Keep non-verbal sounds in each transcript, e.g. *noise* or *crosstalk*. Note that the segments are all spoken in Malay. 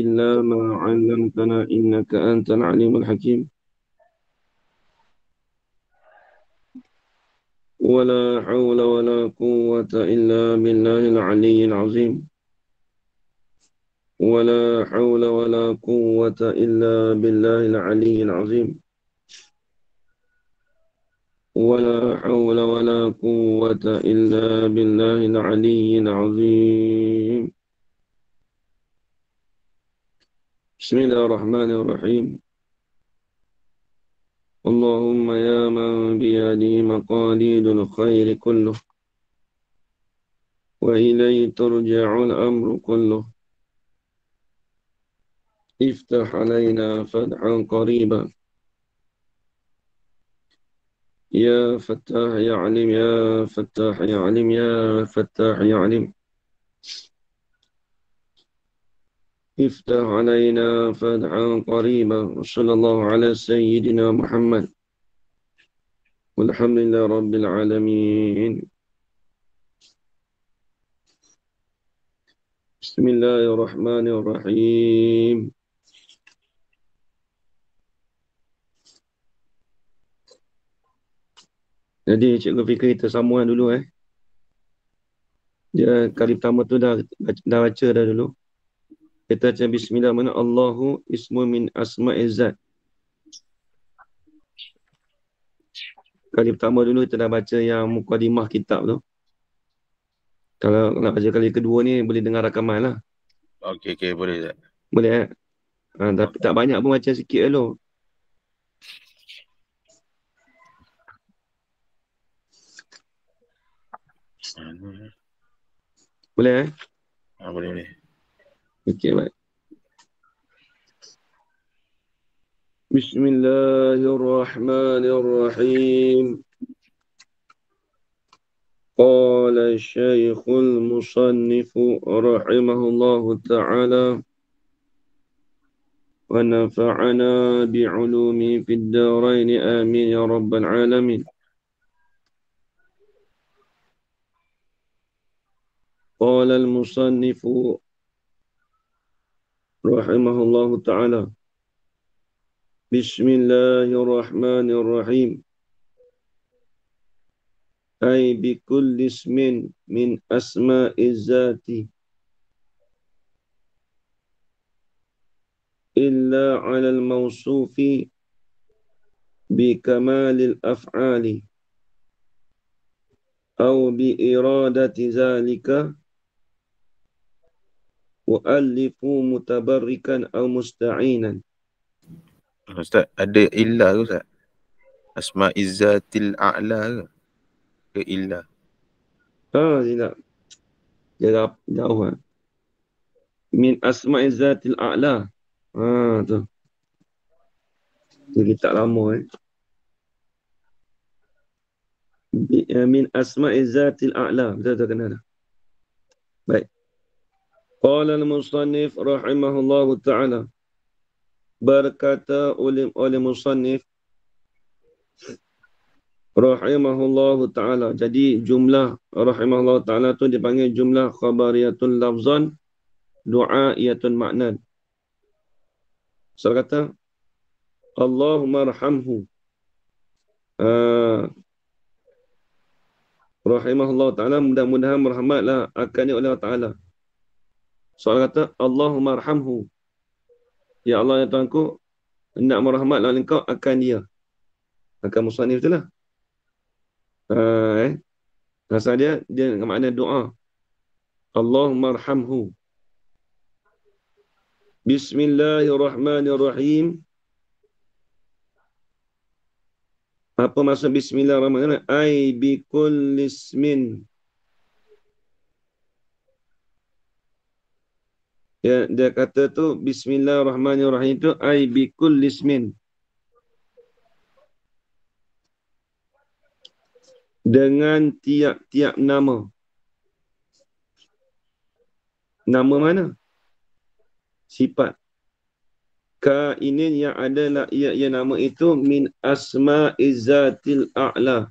إلا ما علمتنا إنك أنت العليم الحكيم ولا حول ولا قوة إلا بالله العلي العظيم ولا حول ولا قوة إلا بالله العلي العظيم ولا حول ولا قوة إلا بالله العلي العظيم بسم الله الرحمن الرحيم اللهم يا من بيدي مقاليد الخير كله وإليه ترجع الأمر كله افتح علينا فتحا قريبا يا فتاح يا يا فتاح يعلم, يا فتاح يعلم افتح علينا فتحا قريبا وصلى الله على سيدنا محمد والحمد لله رب العالمين بسم الله الرحمن الرحيم Jadi cikgu fikir kita sambungan dulu eh. Dia kali pertama tu dah dah baca dah dulu. Kita baca bismillah mana Allahu ismu min asma'iz zat. Kali pertama dulu kita dah baca yang mukadimah kitab tu. Kalau nak baca kali kedua ni boleh dengar rakaman lah. Okey, okay boleh tak? Boleh eh? Ha, tapi tak banyak pun baca sikit dulu. Lah, hmm. Boleh eh? Ha, boleh, boleh. باي بسم الله الرحمن الرحيم قال الشيخ المصنف رحمه الله تعالى ونفعنا بعلومه في الدارين آمين يا رب العالمين قال المصنف رحمه الله تعالى بسم الله الرحمن الرحيم أي بكل اسم من أسماء الذات إلا على الموصوف بكمال الأفعال أو بإرادة ذلك Mu'allifu mutabarrikan au musta'inan. Ustaz, ada illah ke Ustaz? Asma izatil a'la ke? Ke illah? Ha, ah, tidak. Dia dah jauh eh. Min asma izatil a'la. Ha, tu. Lagi tak lama eh. eh min asma izatil a'la. Betul tu kena Baik. Qala al-musannif rahimahullahu ta'ala berkata oleh oleh musannif rahimahullahu ta'ala jadi jumlah rahimahullahu ta'ala tu dipanggil jumlah khabariyatun lafzan du'aiyatun maknan Ustaz kata Allahumma rahamhu uh, ah, rahimahullahu ta'ala mudah-mudahan merahmatlah akan oleh Allah ta'ala Soal kata Allahumma arhamhu. Ya Allah ya Tuhanku hendak merahmat lawan engkau akan dia. Akan musanif itulah. Uh, eh. Rasa dia dia makna doa. Allahumma arhamhu. Bismillahirrahmanirrahim. Apa maksud bismillahirrahmanirrahim? Ai bi kulli ismin Ya, dia kata tu bismillahirrahmanirrahim tu ai bi kulli ismin dengan tiap-tiap nama nama mana sifat kainin yang adalah ia ya, ya, nama itu min asma izatil a'la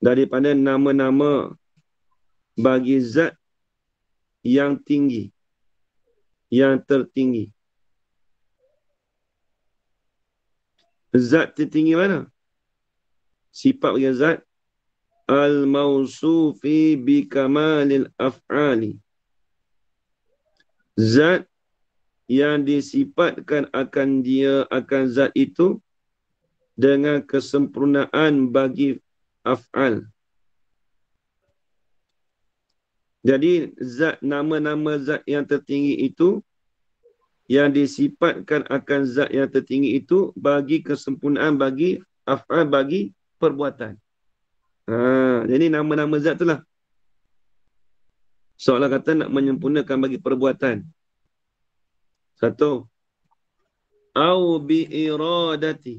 daripada nama-nama bagi zat yang tinggi yang tertinggi zat tertinggi mana sifat bagi zat al mausufi bi kamalil af'ali zat yang disifatkan akan dia akan zat itu dengan kesempurnaan bagi af'al Jadi zat nama-nama zat yang tertinggi itu yang disifatkan akan zat yang tertinggi itu bagi kesempurnaan bagi af'al bagi perbuatan. Ha, jadi nama-nama zat itulah. Seolah kata nak menyempurnakan bagi perbuatan. Satu. Au bi iradati.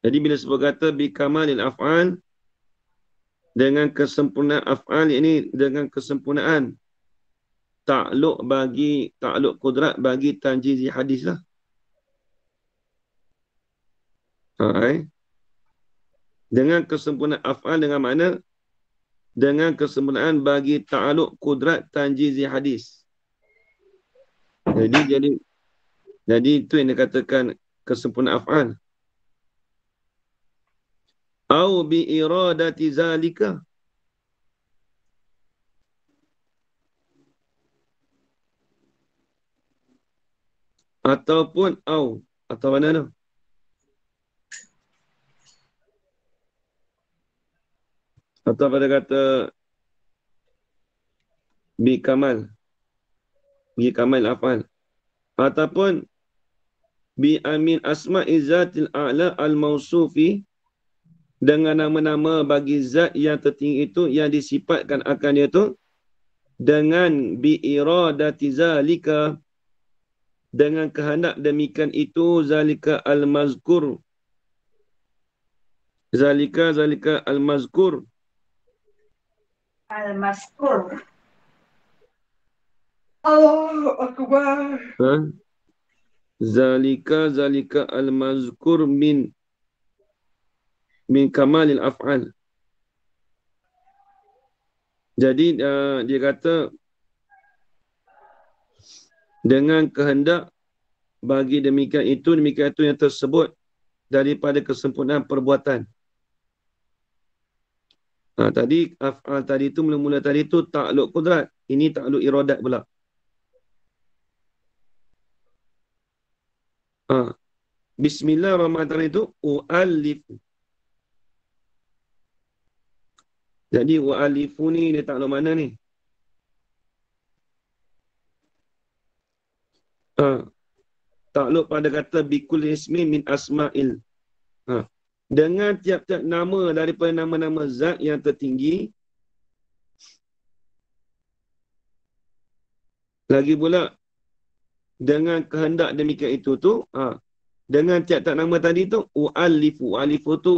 Jadi bila sebut kata bi kamalil af'al dengan kesempurnaan af'al ini dengan kesempurnaan takluk bagi takluk kudrat bagi tanjizi hadis lah. Okay. Ha, eh? Dengan kesempurnaan af'al dengan mana? Dengan kesempurnaan bagi takluk kudrat tanjizi hadis. Jadi jadi jadi itu yang dikatakan kesempurnaan af'al au bi iradati zalika ataupun au atau mana tu atau pada kata bi kamal bi kamal afal ataupun bi amin asma izatil a'la al mausufi dengan nama-nama bagi zat yang tertinggi itu yang disifatkan akan dia tu dengan bi iradati zalika dengan kehendak demikian itu zalika al mazkur zalika zalika al mazkur al mazkur Allah akbar ha? zalika zalika al mazkur min min kamalil af'al. Jadi uh, dia kata dengan kehendak bagi demikian itu demikian itu yang tersebut daripada kesempurnaan perbuatan. Ha, tadi af'al tadi itu mula-mula tadi itu takluk kudrat. Ini takluk irodat pula. Ha. Bismillahirrahmanirrahim itu u'allifu. Jadi wa'alifu ni dia tak tahu mana ni. Ha. Takluk pada kata bikul ismi min asma'il. Ha. Dengan tiap-tiap nama daripada nama-nama zat yang tertinggi. Lagi pula dengan kehendak demikian itu tu. Ha. Dengan tiap-tiap nama tadi tu. Wa'alifu. Wa'alifu tu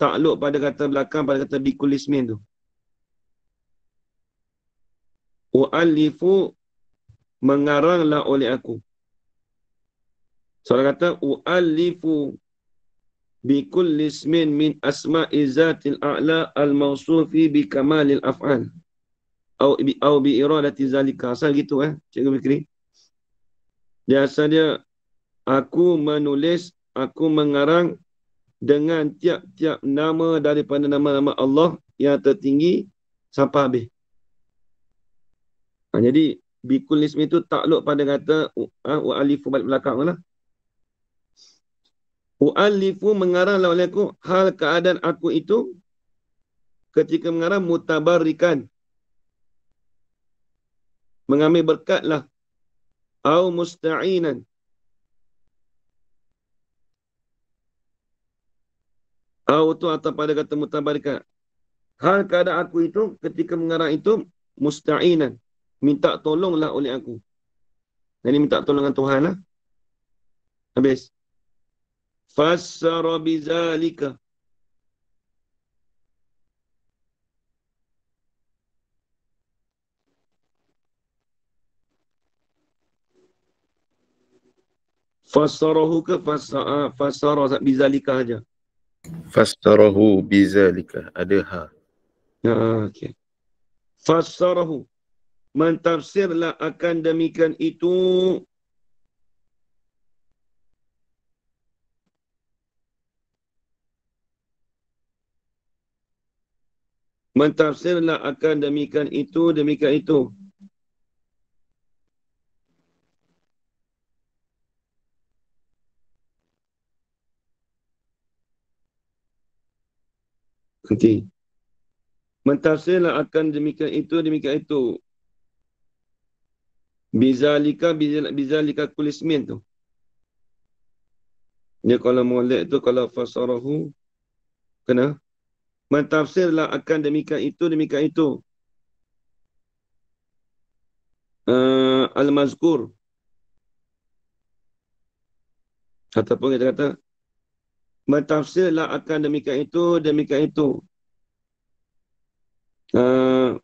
takluk pada kata belakang pada kata bikulismin tu u'allifu mengaranglah oleh aku Soalan kata u'allifu bikulismin min asma'i zatil a'la al-mawsufi bi kamalil af'al Atau bi au bi iradati zalika asal gitu eh cikgu fikri dia asal aku menulis aku mengarang dengan tiap-tiap nama daripada nama-nama Allah yang tertinggi sampai habis. Ha, jadi bikul ismi itu takluk pada kata ha, alifu balik belakang lah. Wa U'alifu mengarang lawan aku hal keadaan aku itu ketika mengarah mutabarikan, mengambil berkat lah. au musta'inan Aku tu atau pada kata mutabarika. Hal keadaan aku itu ketika mengarah itu musta'inan. Minta tolonglah oleh aku. Ini minta tolongan dengan Tuhan lah. Habis. Fassara bizalika. Fassarahu ke fassara, bizalika aja. Fasarahu bizalika. Ada ha. Ya, okey. Mentafsirlah akan demikian itu. Mentafsirlah akan demikian itu, demikian itu. Nanti. Mentafsirlah akan demikian itu, demikian itu. Bizalika, bizalika kulismin tu. Dia kalau mulik tu, kalau fasarahu, kena. Mentafsirlah akan demikian itu, demikian itu. Uh, Al-Mazkur. Ataupun kita kata, Mentafsirlah akan demikian itu, demikian itu. Uh,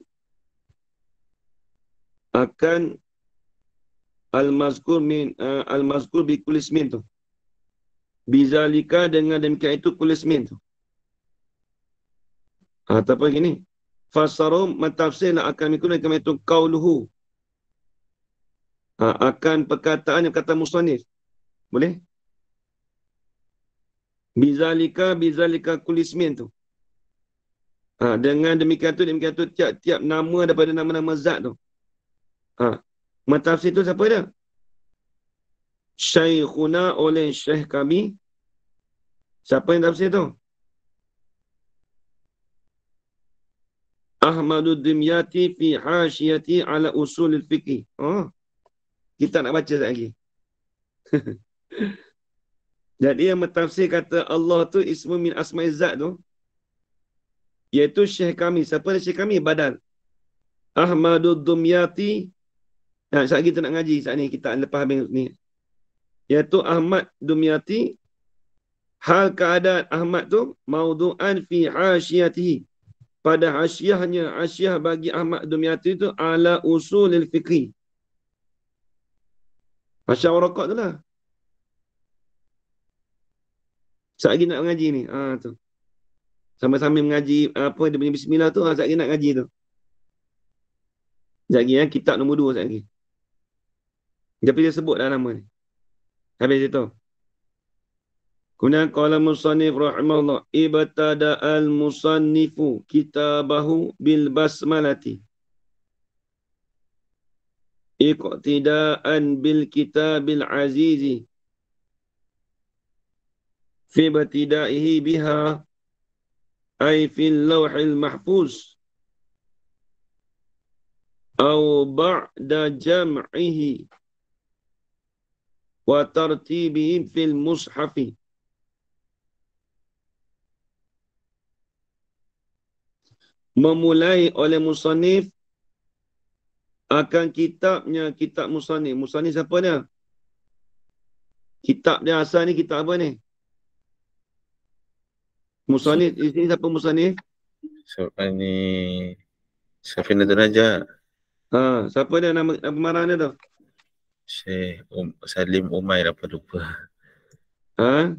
akan al-mazkur min uh, al-mazkur bi kulis min tu. Bizalika dengan demikian itu kulis min tu. Ataupun ah, gini. Fasarum mentafsirlah akan mikun dengan itu kauluhu. Ah, akan perkataan yang kata musanif. Boleh? Bizalika bizalika kulismin tu. Ha, dengan demikian tu, demikian tu, tiap-tiap nama daripada nama-nama zat tu. Ha, Matafsir tu siapa dia? Syekhuna oleh syekh kami. Siapa yang tafsir tu? Ahmadud Dimyati fi hashiyati ala usul al-fiqh. Oh. Ha, kita nak baca lagi. *laughs* Jadi yang mentafsir kata Allah tu ismu min asma'iz zat tu iaitu syekh kami. Siapa dia syekh kami? Badal. Ahmadud Dumyati. Ha, nah, saat kita nak ngaji saat ni kita lepas habis ni. Iaitu Ahmad Dumyati. Hal keadaan Ahmad tu maudu'an fi hasyiatihi. Pada hasyiahnya, hasyiah bagi Ahmad Dumyati tu ala usulil fikri. Masya Allah tu lah. Saat lagi nak mengaji ni. Ha, tu. sama-sama mengaji apa dia punya bismillah tu, ha, lagi nak mengaji tu. Sekejap lagi, ya. kitab nombor dua sekejap lagi. Tapi dia sebut dah nama ni. Habis cerita. Kemudian kala musannif rahimahullah ibtada al musannifu kitabahu bil basmalati iqtidaan bil kitabil azizi في ابتدائه بها أي في اللوح المحفوظ أو بعد جمعه وترتيبه في المصحف memulai oleh musannif akan kitabnya kitab musannif musannif siapa dia kitab dia asal ni kitab apa ni Musani, di sini siapa Musani? Siapa ni? Safi Nadir Raja. Ha, siapa dia nama nama marah dia tu? Syekh um, Salim Umair apa lupa. Ha?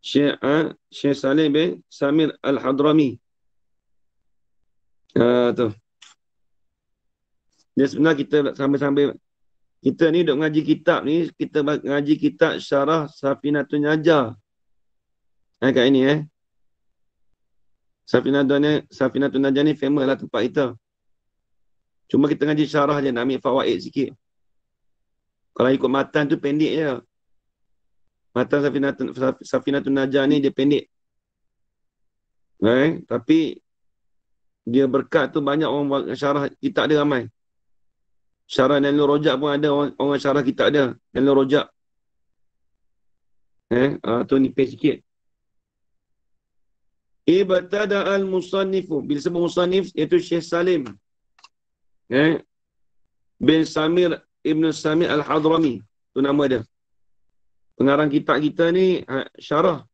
Syekh uh, Syekh Salim bin Samir Al-Hadrami. Ha tu. Dia sebenarnya kita sambil-sambil kita ni duk ngaji kitab ni, kita ngaji kitab Syarah Safinatun Najah. Ha, kat ini eh. Safina Dunia, Safina Tunaja ni famous lah tempat kita. Cuma kita ngaji syarah je, nak ambil fawaid sikit. Kalau ikut matan tu pendek je. Matan Safina, tu Tunaja ni dia pendek. Eh? Tapi dia berkat tu banyak orang syarah kita ada ramai. Syarah dan rojak pun ada orang, orang syarah kita ada. Dan rojak. Eh? Ha, tu ni sikit. Ibtada al musannifu Bil sebut musannif iaitu Syekh Salim eh? bin Samir Ibn Samir Al-Hadrami tu nama dia pengarang kitab kita ni ha, syarah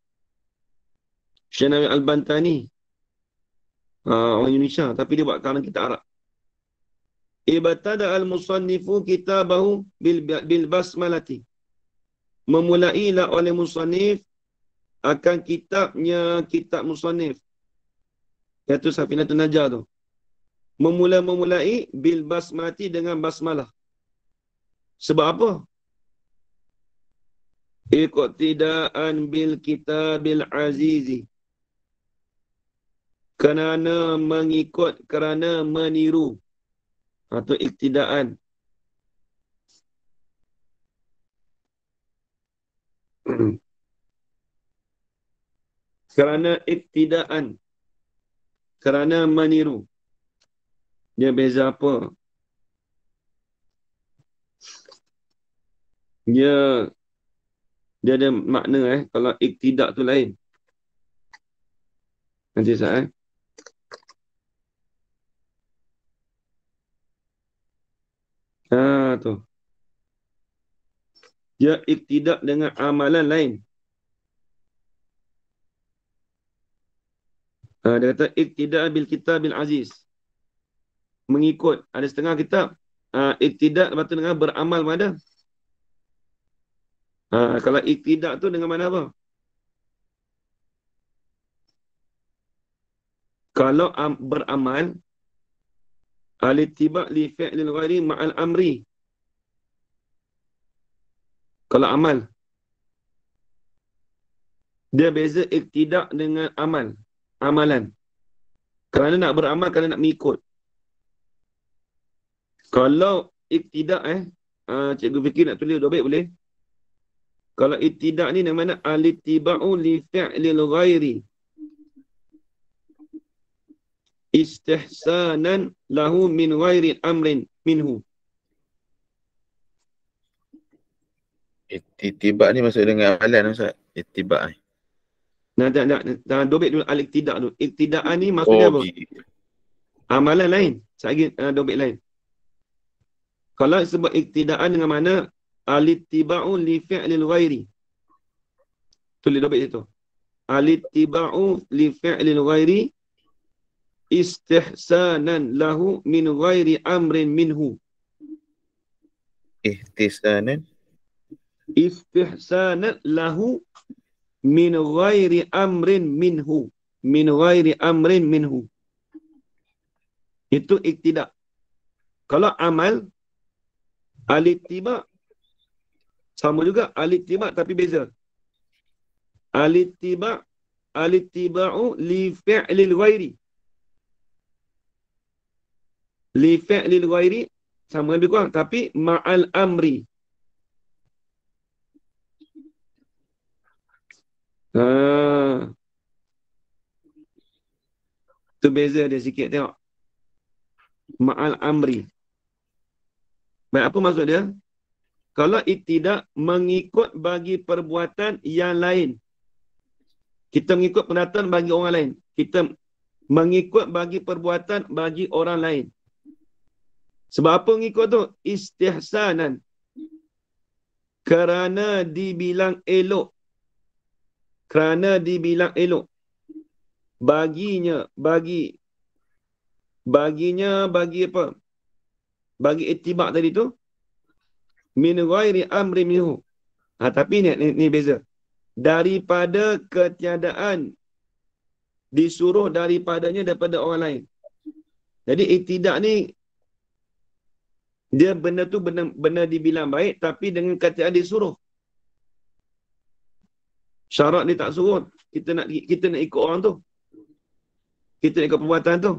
Syekh Nabi Al-Bantani ha, orang Indonesia tapi dia buat karang kitab Arab Ibtada al musannifu kitabahu bil bil basmalati memulailah oleh musannif akan kitabnya kitab musannif iaitu Safinatun Najah tu memula-memulai bil basmati dengan basmalah sebab apa ikut tidakan bil kitabil azizi kerana mengikut kerana meniru atau iktidaan mm *clears throat* kerana ibtidaan kerana meniru dia beza apa dia dia ada makna eh kalau iktidak tu lain nanti saya eh? ah tu dia iktidak dengan amalan lain Ah, dia kata iktida bil kitabil aziz mengikut ada setengah kitab uh, ah, iktidak lepas dengan beramal pada uh, kalau iktidak tu dengan mana apa kalau um, beramal alitiba li fi'lil ghairi ma'al amri kalau amal dia beza iktidak dengan amal amalan. Kerana nak beramal, kerana nak mengikut. Kalau tidak eh, ah, cikgu fikir nak tulis dua baik boleh? Kalau tidak ni namanya alitiba'u li fi'lil ghairi. Istihsanan lahu min ghairi amrin minhu. Iktibak ni masuk dengan amalan Ustaz? Iktibak ni. Eh? Nah, tak, dah tak, dobit dulu al-iktidak tu. Iktidak eh, ni maksudnya oh, apa? Okay. Amalan lain. Saya lagi uh, eh, dobit lain. Kalau sebab iktidak dengan mana? Al-ittiba'u li fi'lil ghairi. Tulis dobit itu. Al-ittiba'u li fi'lil ghairi istihsanan lahu min ghairi amrin minhu. Ihtisanan? Istihsanan lahu min ghairi amrin minhu min ghairi amrin minhu itu iktidak kalau amal alittiba sama juga alittiba tapi beza alittiba alittiba'u li fi'lil ghairi li fi'lil ghairi sama lebih kurang tapi ma'al amri Ha. Tu beza dia sikit tengok. Ma'al amri. Baik, apa maksud dia? Kalau tidak mengikut bagi perbuatan yang lain. Kita mengikut perbuatan bagi orang lain. Kita mengikut bagi perbuatan bagi orang lain. Sebab apa mengikut tu? Istihsanan. Kerana dibilang elok kerana dibilang elok baginya bagi baginya bagi apa bagi itibak tadi tu min ghairi amri minhu ha, tapi ni, ni, ni beza daripada ketiadaan disuruh daripadanya daripada orang lain jadi itidak ni dia benda tu benda, benda dibilang baik tapi dengan ketiadaan disuruh syarat ni tak surut kita nak kita nak ikut orang tu kita nak ikut perbuatan tu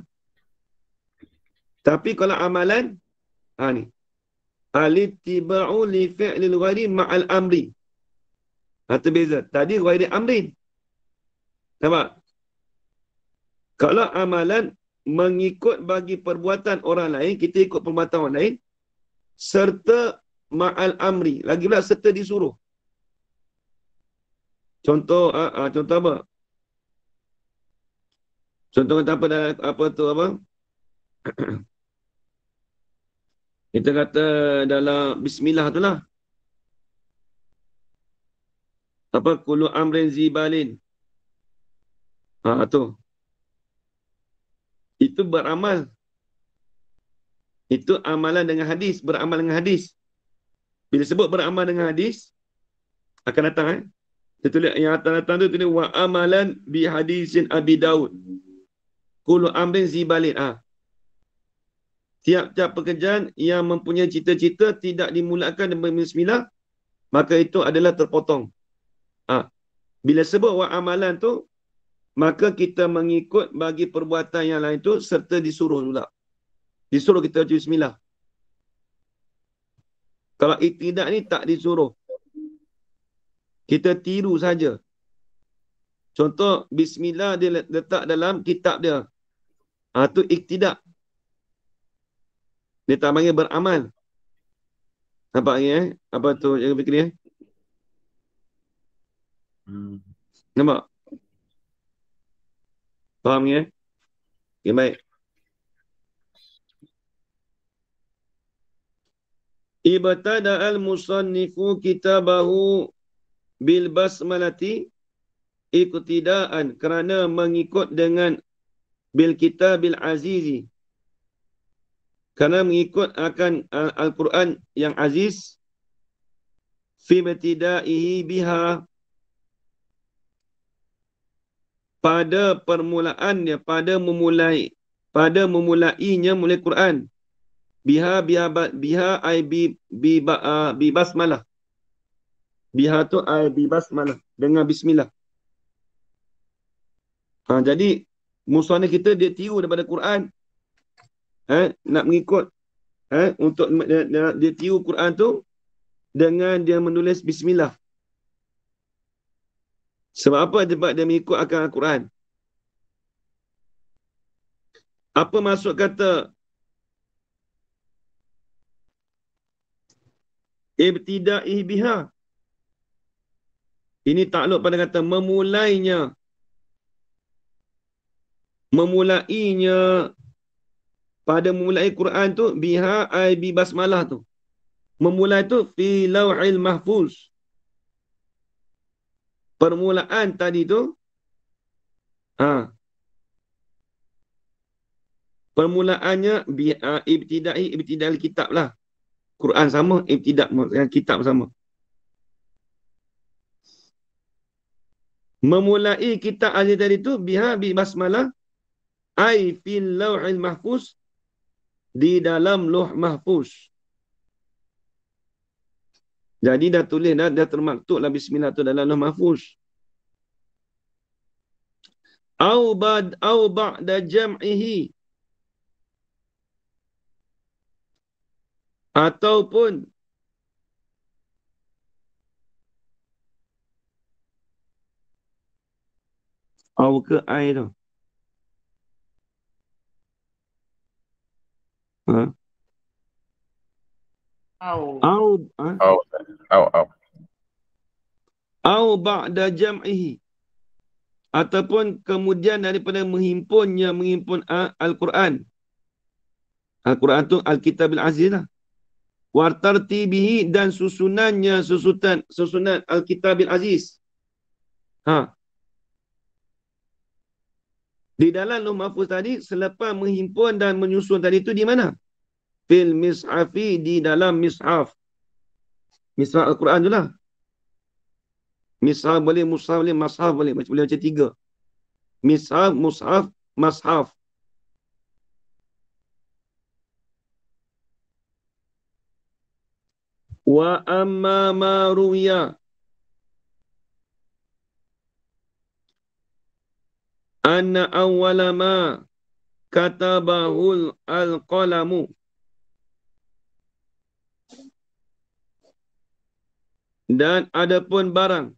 tapi kalau amalan ha ni alittiba'u li fi'lil ghairi ma'al amri kata ha, beza tadi ghairi amri. nampak kalau amalan mengikut bagi perbuatan orang lain kita ikut perbuatan orang lain serta ma'al amri lagi pula serta disuruh Contoh uh, uh, contoh apa? Contoh kata apa dalam apa tu apa? *clears throat* Kita kata dalam bismillah tu lah. Apa kulu amrin zibalin. Ha tu. Itu beramal. Itu amalan dengan hadis, beramal dengan hadis. Bila sebut beramal dengan hadis akan datang eh? Dia tulis yang datang-datang tu tulis wa amalan bi hadisin Abi Daud. Kullu amrin zibalin ah. Tiap-tiap pekerjaan yang mempunyai cita-cita tidak dimulakan dengan bismillah maka itu adalah terpotong. Ah. Bila sebut wa amalan tu maka kita mengikut bagi perbuatan yang lain tu serta disuruh juga. Disuruh kita baca bismillah. Kalau tidak ni tak disuruh. Kita tiru saja. Contoh bismillah dia letak dalam kitab dia. Ah ha, tu iktidak. Dia tak panggil beramal. Nampak ni eh? Apa tu yang fikir ni? Eh? Hmm. Nampak? Faham ni eh? Okay, baik. Ibtada al-musannifu kitabahu bil basmalati ikutidaan kerana mengikut dengan bil kita bil azizi kerana mengikut akan uh, al-Quran yang aziz fi ibtidaihi biha pada permulaan permulaannya pada memulai pada memulainya mulai Quran biha biha biha ai bi bi ba, uh, bi basmalah biharatu al-bibasmalah. Ah, dengan bismillah. Ha, jadi, musuhnya kita dia tiru daripada Quran. Ha, nak mengikut. Ha, untuk dia, dia tiru Quran tu dengan dia menulis bismillah. Sebab apa sebab dia mengikut akal quran Apa maksud kata ibtida'i biha ini takluk pada kata memulainya. Memulainya pada memulai Quran tu biha ai bi basmalah tu. Memulai tu fi lauhil mahfuz. Permulaan tadi tu ha. Permulaannya bi ibtidai ibtidal kitab lah. Quran sama, ibtidak dengan kitab sama. memulai kita ahli tadi tu biha bi basmalah ai fil lauhil mahfuz di dalam loh mahfuz jadi dah tulis dah dah termaktub lah bismillah tu dalam loh mahfuz au bad au ba'da jam'ihi ataupun 熬个哀的，嗯、啊，熬熬啊，熬熬熬，熬吧的 jam 一，ataupun kemudian daripada menghimpunnya menghimpun al Quran, al Quran tu al Kitab al Aziz lah. Wartartibihi dan susunannya susutan susunan al Kitab al Aziz. Ha, di dalam Loh Mahfuz tadi, selepas menghimpun dan menyusun tadi itu di mana? Fil mis'afi di dalam mis'af. Mis'af Al-Quran itulah. Mis'af boleh, mus'af boleh, mas'af boleh. Macam boleh macam tiga. Mis'af, mus'af, mas'af. Wa amma ma anna awwala ma katabahul al-qalamu dan ada pun barang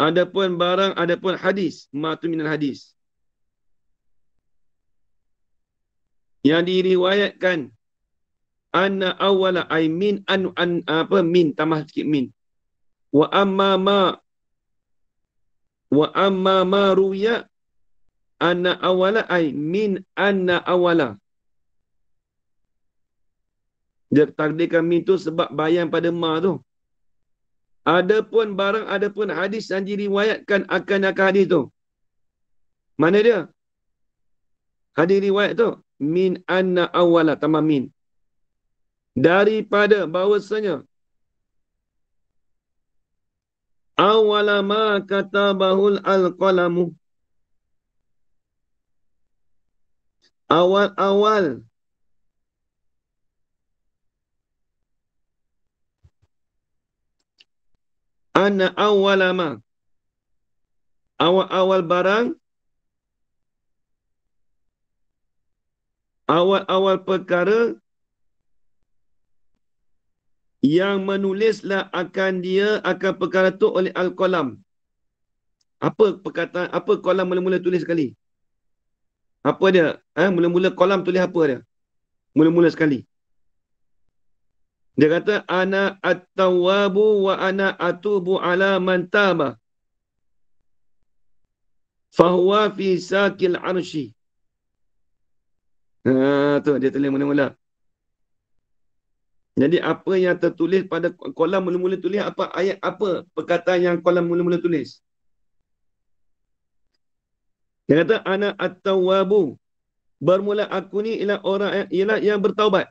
ada pun barang ada pun hadis matu minal hadis yang diriwayatkan anna awwala ay min an, an apa min tambah sikit min wa amma ma wa amma ma ruya anna awala ay min anna awala dia takdirkan min tu sebab bayang pada ma tu adapun barang adapun hadis yang diriwayatkan akan akan hadis tu mana dia hadis riwayat tu min anna awala tamam min daripada bahawasanya awala ma katabahul al-qalamu. Awal-awal Anna awal ma Awal-awal barang Awal-awal perkara yang menulislah akan dia akan perkara itu oleh Al-Qalam. Apa perkataan, apa kolam mula-mula tulis sekali? Apa dia? Eh, mula-mula kolam tulis apa dia? Mula-mula sekali. Dia kata, Ana at-tawabu wa ana atubu ala mantaba. Fahuwa fi sakil arshi. Ha, tu dia tulis mula-mula. Jadi apa yang tertulis pada kolam mula-mula tulis apa ayat apa perkataan yang kolam mula-mula tulis? Dia kata ana at-tawwabu. Bermula aku ni ialah orang ialah yang bertaubat.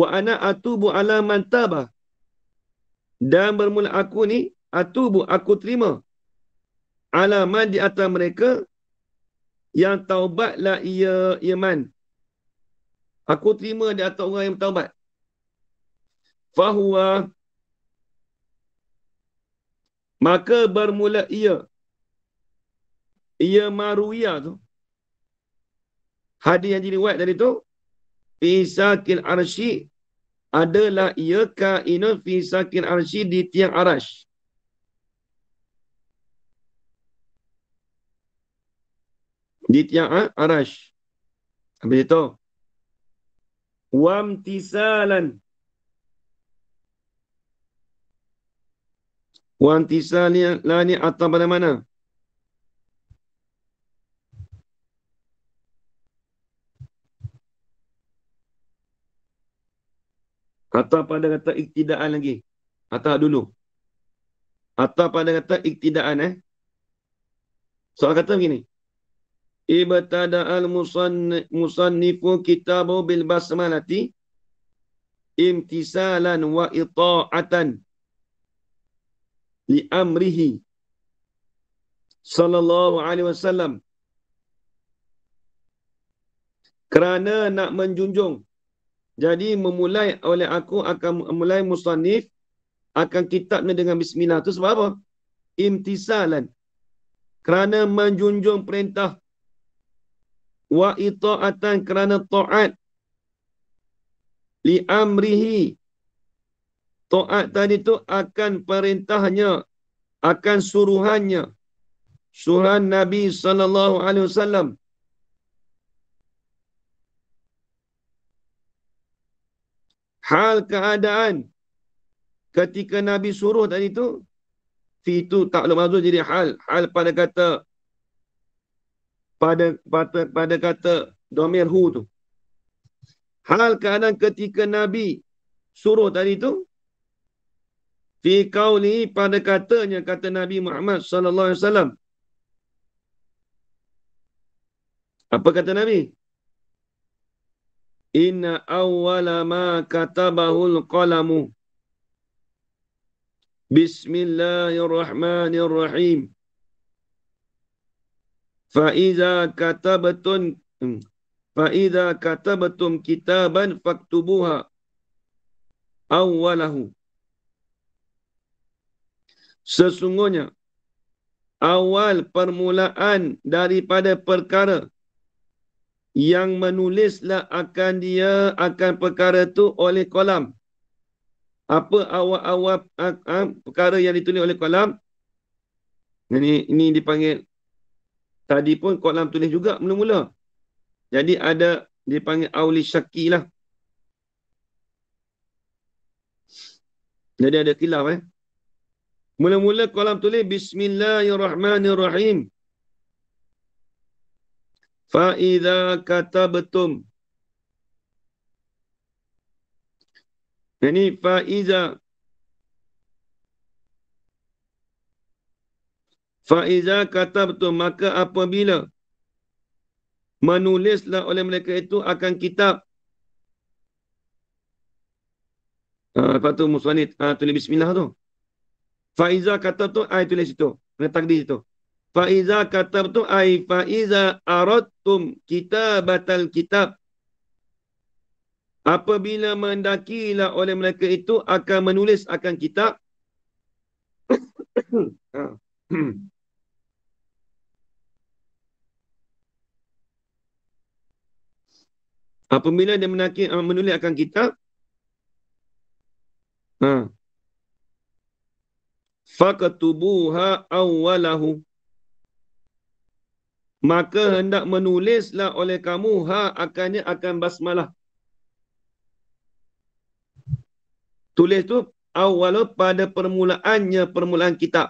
Wa ana atubu ala man Dan bermula aku ni atubu aku terima alamat di atas mereka yang taubatlah ia iman aku terima di atas orang yang bertaubat fahuwa maka bermula ia ia maruya tu hadis yang diriwayat tadi tu fi sakin adalah ia kaina fi sakin di tiang arash. di tiang arasy habis itu wamtisalan lani atau pada mana atau pada kata iktidaan lagi atau dulu atau pada kata iktidaan eh soal kata begini ibtada al musannifu kitabu bil basmalati imtisalan wa ita'atan li amrihi sallallahu alaihi wasallam kerana nak menjunjung jadi memulai oleh aku akan mulai musannif akan kitabnya dengan bismillah tu sebab apa imtisalan kerana menjunjung perintah wa ita'atan kerana ta'at li amrihi ta'at tadi tu akan perintahnya akan suruhannya suruhan nabi sallallahu alaihi wasallam hal keadaan ketika nabi suruh tadi tu fitu taklum azu jadi hal hal pada kata pada pada, pada kata domir hu tu. Hal keadaan ketika Nabi suruh tadi tu fi qauli pada katanya kata Nabi Muhammad sallallahu alaihi wasallam. Apa kata Nabi? Inna awwala ma katabahu al-qalamu Bismillahirrahmanirrahim fa iza katabtun hmm. fa iza katabtum kitaban faktubuha awwalahu sesungguhnya awal permulaan daripada perkara yang menulislah akan dia akan perkara tu oleh kolam apa awal-awal uh, uh, perkara yang ditulis oleh kolam ini ini dipanggil tadi pun kau kolam tulis juga mula-mula. Jadi ada dipanggil awli syaki lah. Jadi ada kilaf eh. Mula-mula kau kolam tulis Bismillahirrahmanirrahim. Fa'idha katabtum. Ini fa'idha Faiza kata betul maka apabila menulislah oleh mereka itu akan kitab. Uh, lepas tu musanid uh, ah, tulis bismillah tu. Faiza kata tu ayat tulis itu. Kena takdir itu. Faiza kata tu ayat faiza aradtum kitabatal kitab. Apabila mendakilah oleh mereka itu akan menulis akan kitab. *coughs* Ah. Hmm. Apabila dia menakik, ah, menulis akan kitab. Ha. Fakatubuha awalahu. Maka hendak menulislah oleh kamu ha akannya akan basmalah. Tulis tu awal pada permulaannya permulaan kitab.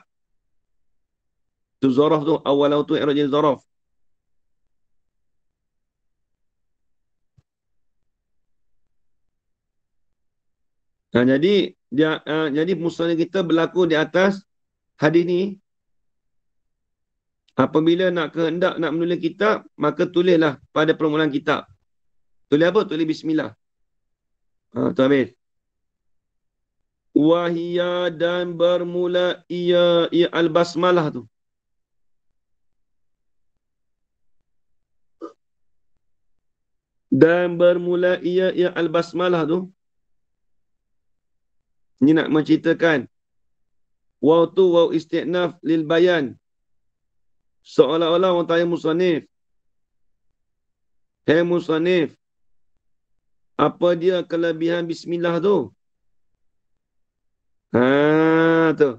Tu zaraf tu awal laut tu erojen zaraf. Nah, jadi dia uh, jadi musnah kita berlaku di atas hadis ni apabila nak kehendak nak menulis kitab maka tulislah pada permulaan kitab. Tulis apa? Tulis bismillah. Ha tu Wahia dan bermula ia ia al-basmalah tu. dan bermula ia ia al-basmalah tu ni nak menceritakan waw tu waw istinaf lil bayan seolah-olah orang tanya musanif hey musanif apa dia kelebihan bismillah tu ha tu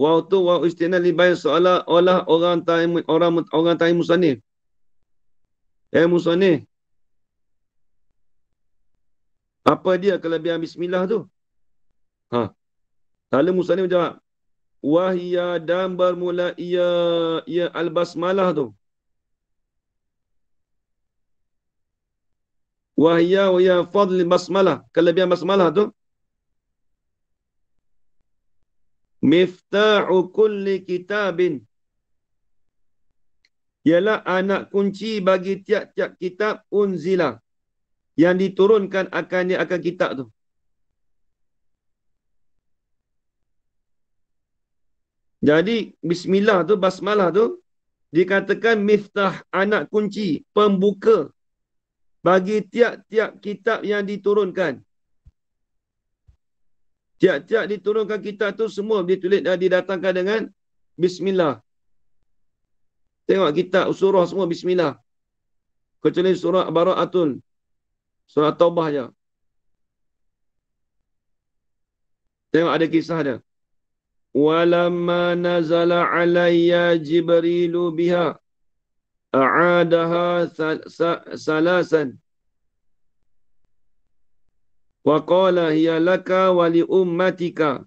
waw tu waw istinaf lil bayan seolah-olah orang tanya orang orang tanya musanif hey musanif apa dia kelebihan bismillah tu? Ha. Lalu Musa ni menjawab, wahia dan bermula ia ia al-basmalah tu." wahia wa ya fadl basmalah, kelebihan basmalah tu. Miftahu kulli kitabin ialah anak kunci bagi tiap-tiap kitab unzilah yang diturunkan akannya akan kitab tu. Jadi bismillah tu basmalah tu dikatakan miftah anak kunci pembuka bagi tiap-tiap kitab yang diturunkan. Tiap-tiap diturunkan kitab tu semua ditulis dan didatangkan dengan bismillah. Tengok kitab surah semua bismillah. Kecuali surah Bara'atul Surah Taubah je. Tengok ada kisah dia. Walamma nazala alayya Jibrilu biha a'adaha salasan wa qala hiya laka wa li ummatika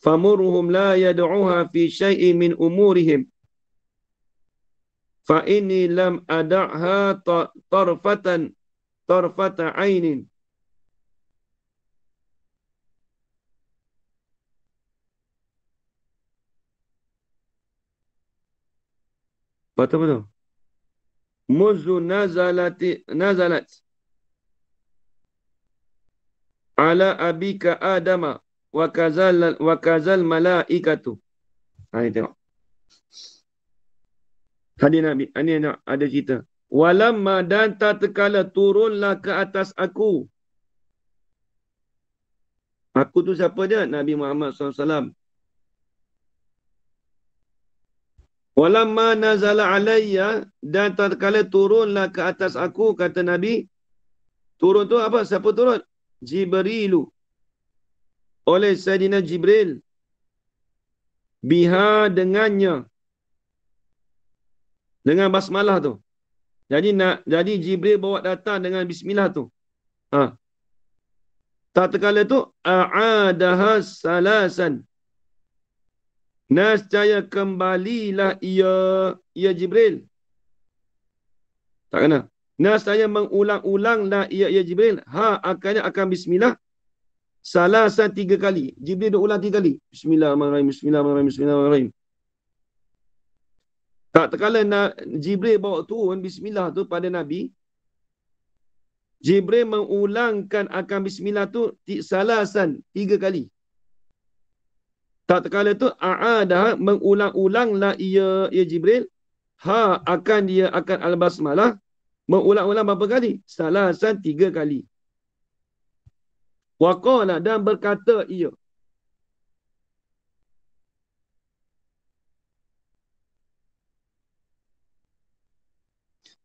famurhum la yad'uha fi shay'in min umurihim فإني لم أدعها طرفة طرفة عين بتبدو منذ نزلت نزلت على أبيك آدم وكذا وكذا الملائكة هاي Hadir Nabi, ini nak ada cerita. Walamma dan tatkala turunlah ke atas aku. Aku tu siapa dia? Nabi Muhammad SAW. Walamma nazala alaiya dan tatkala turunlah ke atas aku, kata Nabi. Turun tu apa? Siapa turun? Jibrilu. Oleh Sayyidina Jibril. Biha dengannya dengan basmalah tu. Jadi nak jadi Jibril bawa datang dengan bismillah tu. Ha. Tak terkala tu aadaha salasan. Nascaya kembalilah ia ia Jibril. Tak kena. Nascaya mengulang-ulanglah ia ia Jibril. Ha akannya akan bismillah. Salah satu tiga kali. Jibril dia ulang tiga kali. Bismillahirrahmanirrahim. Bismillahirrahmanirrahim. Bismillahirrahmanirrahim. Tak terkala Na- Jibril bawa turun bismillah tu pada Nabi. Jibril mengulangkan akan bismillah tu salasan tiga kali. Tak terkala tu a'adah mengulang-ulang la ia, ia Jibril. Ha akan dia akan albasmalah Mengulang-ulang berapa kali? Salasan tiga kali. Waqala dan berkata ia.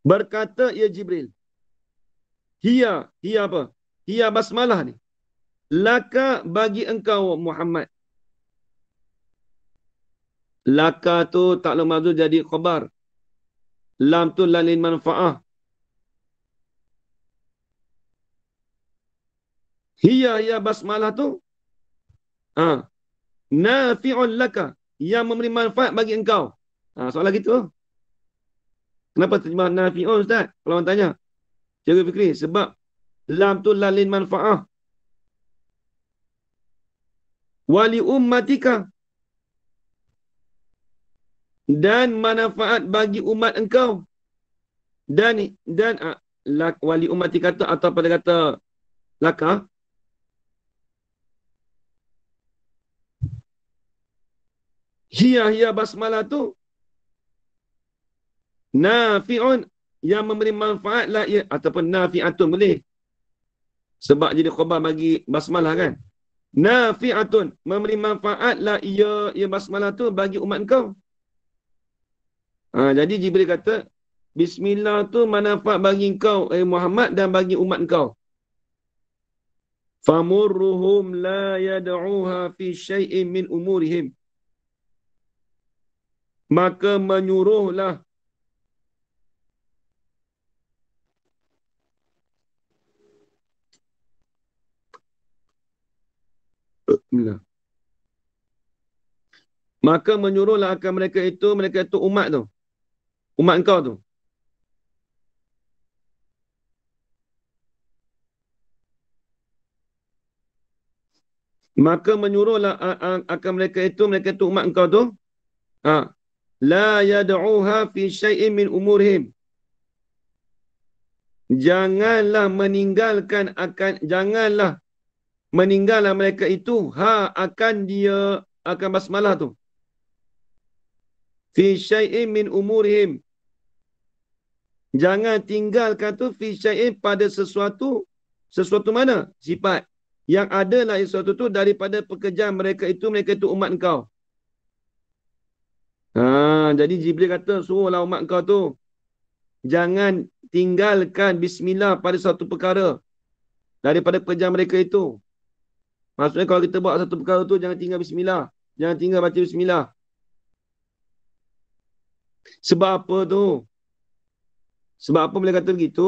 Berkata ya Jibril. Hia, hia apa? Hia basmalah ni. Laka bagi engkau Muhammad. Laka tu tak lama tu jadi khabar. Lam tu lalin manfaah. Hiya ya basmalah tu. Ha. Nafi'un laka. Yang memberi manfaat bagi engkau. Ha, soalan gitu. Kenapa terjemah nafi'un oh, Ustaz? Kalau orang tanya. Cikgu Fikri. Sebab lam tu lalin manfa'ah. Wali ummatika. Dan manfaat bagi umat engkau. Dan dan uh, lak, wali umat kata atau pada kata laka. Hiya hiya basmalah tu Nafi'un yang memberi manfaat lah ia, ataupun nafi'atun boleh. Sebab jadi korban bagi basmalah kan. Nafi'atun memberi manfaat lah ia, ia basmalah tu bagi umat kau. Ha, jadi Jibril kata, Bismillah tu manfaat bagi kau eh Muhammad dan bagi umat kau. Famurruhum la yad'uha fi syai'in min umurihim. Maka menyuruhlah Maka menyuruhlah akan mereka itu, mereka itu umat tu. Umat engkau tu. Maka menyuruhlah akan mereka itu, mereka itu umat engkau tu. Ha. La yad'uha fi syai'in min umurhim. Janganlah meninggalkan akan, janganlah meninggallah mereka itu ha akan dia akan basmalah tu fi syai'in min umurihim jangan tinggalkan tu fi syai'in pada sesuatu sesuatu mana sifat yang ada lah sesuatu tu daripada pekerjaan mereka itu mereka itu umat engkau ha jadi jibril kata suruhlah umat engkau tu jangan tinggalkan bismillah pada satu perkara daripada pekerjaan mereka itu Maksudnya kalau kita buat satu perkara tu jangan tinggal bismillah. Jangan tinggal baca bismillah. Sebab apa tu? Sebab apa boleh kata begitu?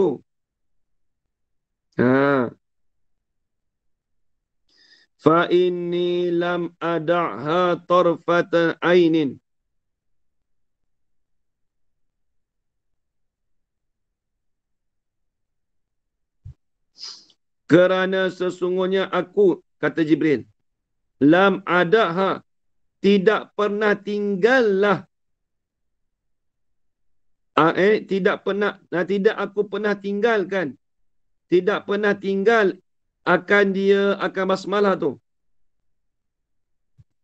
Ha. Fa inni lam ada'ha tarfata ainin. Kerana sesungguhnya aku kata Jibril. Lam ada ha. Tidak pernah tinggallah. Ah, eh, tidak pernah nah, tidak aku pernah tinggalkan. Tidak pernah tinggal akan dia akan basmalah tu.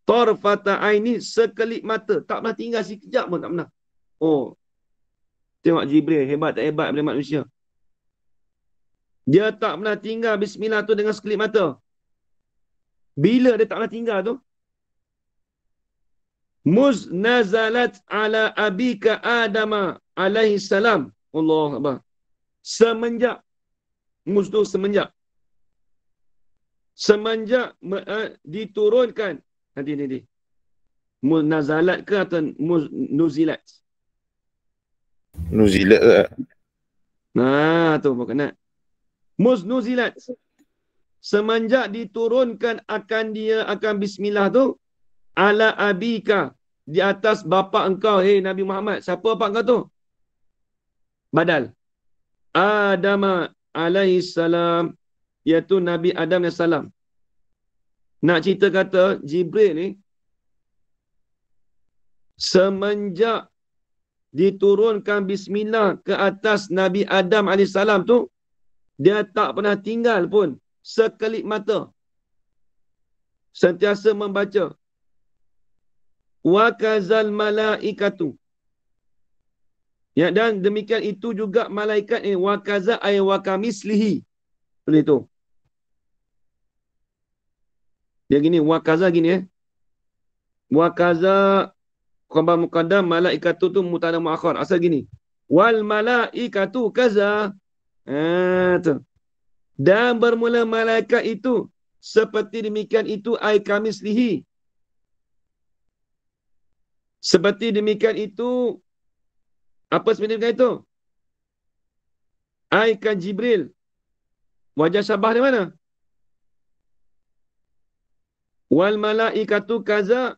Tarfata aini sekelip mata. Tak pernah tinggal sekejap pun tak pernah. Oh. Tengok Jibril hebat tak hebat boleh manusia. Dia tak pernah tinggal bismillah tu dengan sekelip mata. Bila dia tak nak tinggal tu? Muz nazalat ala abika Adama alaihi salam. Allah Akbar. Semenjak. Muz tu semenjak. Semenjak uh, diturunkan. Nanti, nanti, nanti. Muz nazalat ke atau muz nuzilat? Nuzilat ke? Nah, tu pun nak Muz Nuzilat semenjak diturunkan akan dia akan bismillah tu ala abika di atas bapa engkau hey Nabi Muhammad siapa bapa engkau tu badal Adam alaihi salam iaitu Nabi Adam alaihi salam nak cerita kata Jibril ni semenjak diturunkan bismillah ke atas Nabi Adam alaihi salam tu dia tak pernah tinggal pun sekelip mata sentiasa membaca wakazal malaikatu ya dan demikian itu juga malaikat ini wakaza ay wakamislihi seperti itu dia gini wakaza gini eh wakaza khabar muqaddam malaikatu tu mutanah muakhir asal gini wal malaikatu kaza eh tu dan bermula malaikat itu. Seperti demikian itu ai kami selihi. Seperti demikian itu. Apa sebenarnya itu? Ai kan Jibril. Wajah sabah di mana? Wal malaikatu kaza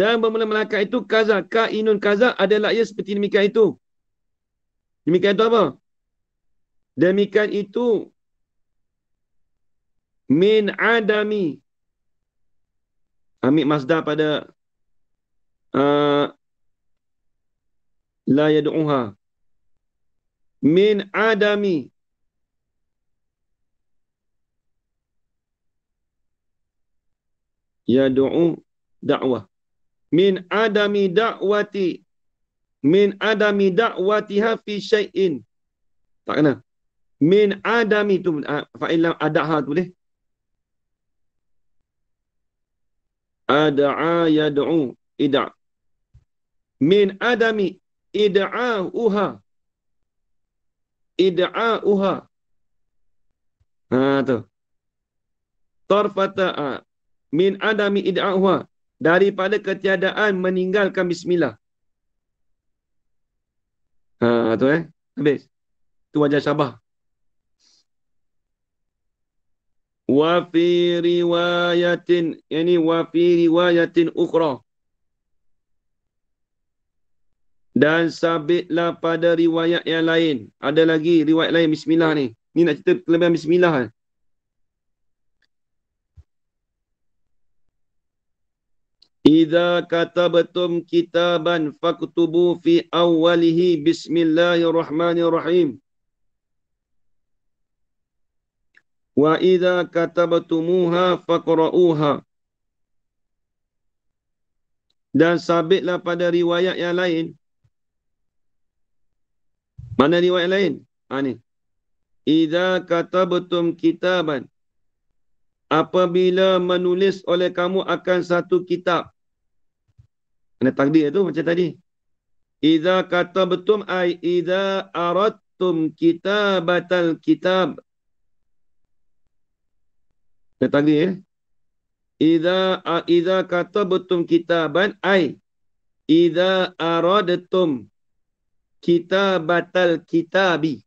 dan bermula malaikat itu kaza ka inun kaza adalah ia seperti demikian itu. Demikian itu apa? Demikian itu min adami ambil masdar pada uh, la yad'uha min adami yad'u da'wah min adami dakwati, min adami dakwati fi syai'in tak kena min adami tu ah, fa illa adaha tu boleh ada'a yad'u ida min adami ida'uha ida'uha ha tu tarfata ah, min adami ida'uha daripada ketiadaan meninggalkan bismillah ha tu eh habis tu wajah sabah wa fi riwayatin yani wa fi riwayatin ukhra dan sabitlah pada riwayat yang lain ada lagi riwayat lain bismillah ni ni nak cerita kelebihan bismillah eh. Idza katabtum kitaban faktubu fi awwalihi bismillahirrahmanirrahim. wa idza katabtumuha faqra'uha dan sabitlah pada riwayat yang lain mana riwayat lain ha ni idza katabtum kitaban apabila menulis oleh kamu akan satu kitab ana takdir tu macam tadi idza katabtum ai idza aradtum kitabatal kitab, kitab tetangga ya. Eh. Idza uh, idza katabtum kitaban ay. idza aradetum kita batal kitabi.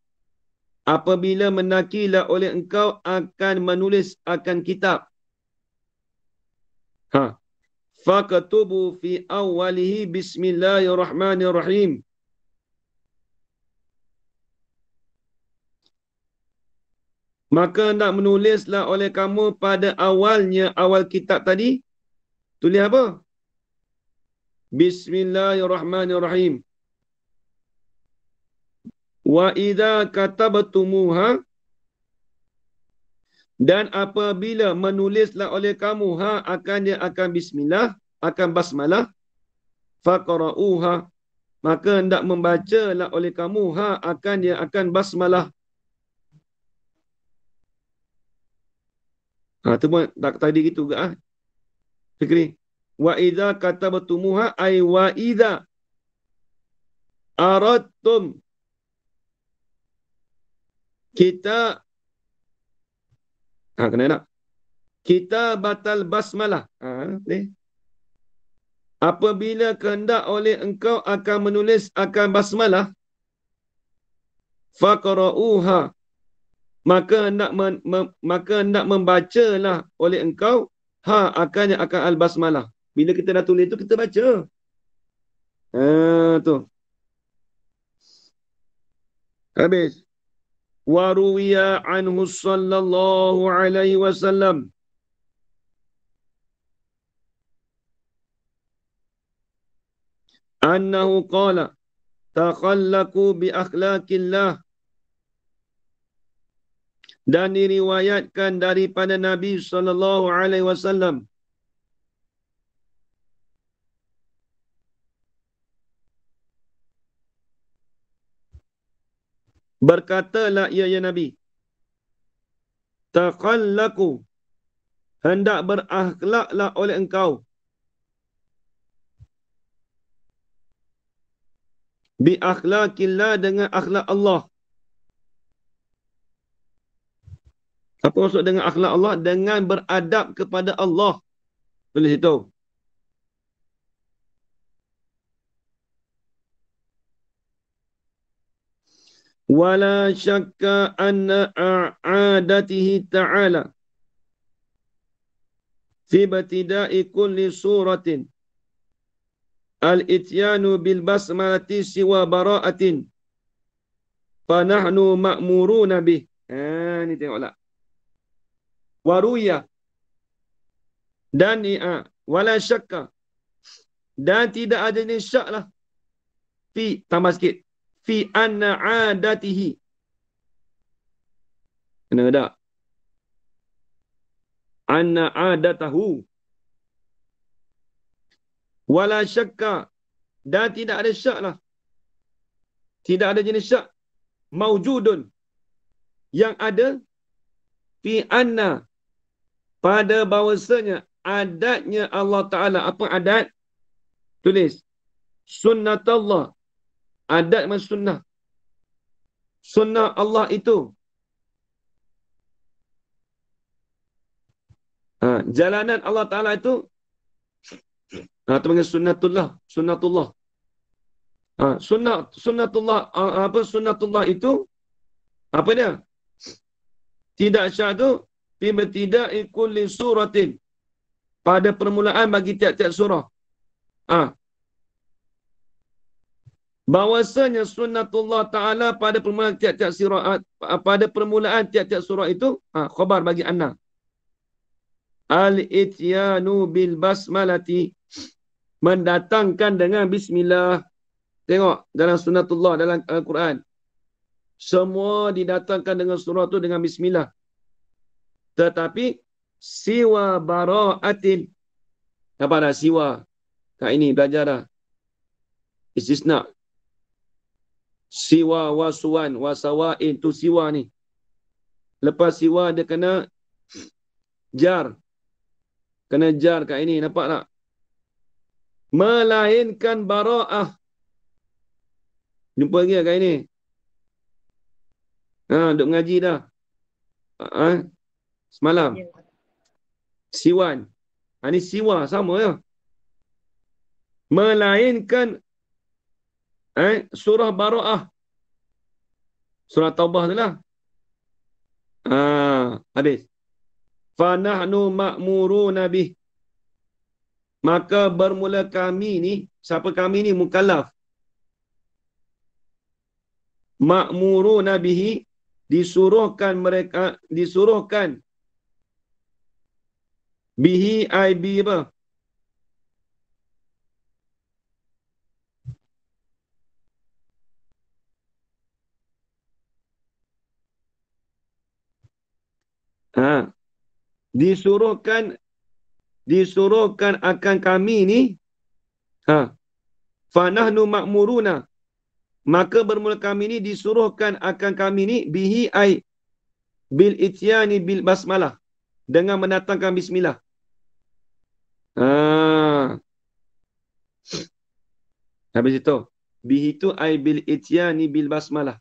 Apabila menakilah oleh engkau akan menulis akan kitab. Ha. Fakatubu fi awalihi bismillahirrahmanirrahim. Maka hendak menulislah oleh kamu pada awalnya awal kitab tadi. Tulis apa? Bismillahirrahmanirrahim. Wa idza katabtumuha dan apabila menulislah oleh kamu ha akan dia akan bismillah akan basmalah faqra'uha maka hendak membacalah oleh kamu ha akan dia akan basmalah Ha tu pun tak tadi gitu juga ah. Fikri. Wa idza katabtumuha ay wa idza aradtum kita Ha kena tak? Kita batal basmalah. Ha ni. Apabila kehendak oleh engkau akan menulis akan basmalah faqra'uha maka hendak me, me, maka hendak membacalah oleh engkau ha akannya akan al basmalah bila kita dah tulis tu kita baca ha tu habis waruya anhu sallallahu alaihi wasallam annahu qala تخلقوا بأخلاق الله dan diriwayatkan daripada Nabi sallallahu alaihi wasallam Berkatalah ia ya Nabi Taqallaku hendak berakhlaklah oleh engkau bi akhlaqillah dengan akhlak Allah Apa maksud dengan akhlak Allah? Dengan beradab kepada Allah. Tulis itu. Wala syakka anna a'adatihi ta'ala fi batida'i kulli suratin al-ityanu bil basmalati siwa bara'atin fa nahnu ma'muruna bih. Ha, tengoklah waruya dan ia uh, wala syakka dan tidak ada ni syaklah fi tambah sikit fi anna adatihi kena ada anna adatahu wala syakka dan tidak ada syak lah. tidak ada jenis syak maujudun yang ada fi anna pada bahawasanya adatnya Allah Ta'ala. Apa adat? Tulis. Sunnat Allah. Adat maksud sunnah. Sunnah Allah itu. Ha, jalanan Allah Ta'ala itu. Ha, itu panggil sunnatullah. Sunnatullah. Ha, sunnah, sunnatullah. Ha, apa sunnatullah itu? Apa dia? Tidak syah itu Bimbetidak ikun li suratin. Pada permulaan bagi tiap-tiap surah. Ha. Bahawasanya sunnatullah ta'ala pada permulaan tiap-tiap surah, ha, pada permulaan tiap-tiap surah itu, ha, khabar bagi anak. Al-ityanu bil basmalati mendatangkan dengan bismillah. Tengok dalam sunnatullah dalam Al-Quran. Semua didatangkan dengan surah tu dengan bismillah tetapi siwa bara'atin apa dah siwa kat ini belajar dah istisna siwa wasuan wasawa itu siwa ni lepas siwa dia kena jar kena jar kat ini nampak tak melainkan bara'ah jumpa lagi kat ini ha duk ngaji dah ha, ha? semalam. Yeah. Siwan. Ha, ni siwa sama ya. Melainkan eh, surah Baro'ah. Surah Taubah tu lah. Ha, habis. Fanahnu ma'muru nabi. Maka bermula kami ni, siapa kami ni? Mukallaf. Ma'muru nabihi disuruhkan mereka disuruhkan Bihi IB apa? Ha. Disuruhkan disuruhkan akan kami ni ha. Fanahnu makmuruna. Maka bermula kami ni disuruhkan akan kami ni bihi ai bil ityani bil basmalah dengan mendatangkan bismillah. Ah. Habis itu, bihitu ai bil ityani bil basmalah.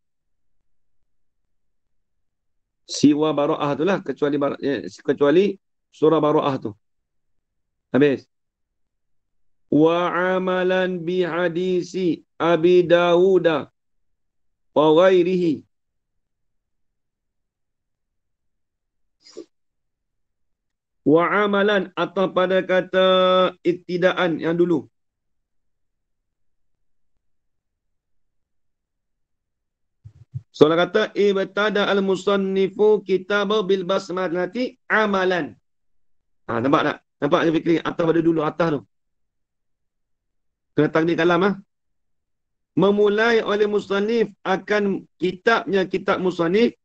Siwa bara'ah itulah kecuali eh, kecuali surah bara'ah tu. Habis. Wa amalan bi hadisi Abi Dawud wa ghairihi wa amalan atau pada kata ittidaan yang dulu Soalan kata ibtada al musannifu kitab bil basmalati amalan. Ha, nampak tak? Nampak ni fikir atas pada dulu atas tu. Kena tang kalam ah. Ha? Memulai oleh musannif akan kitabnya kitab musannif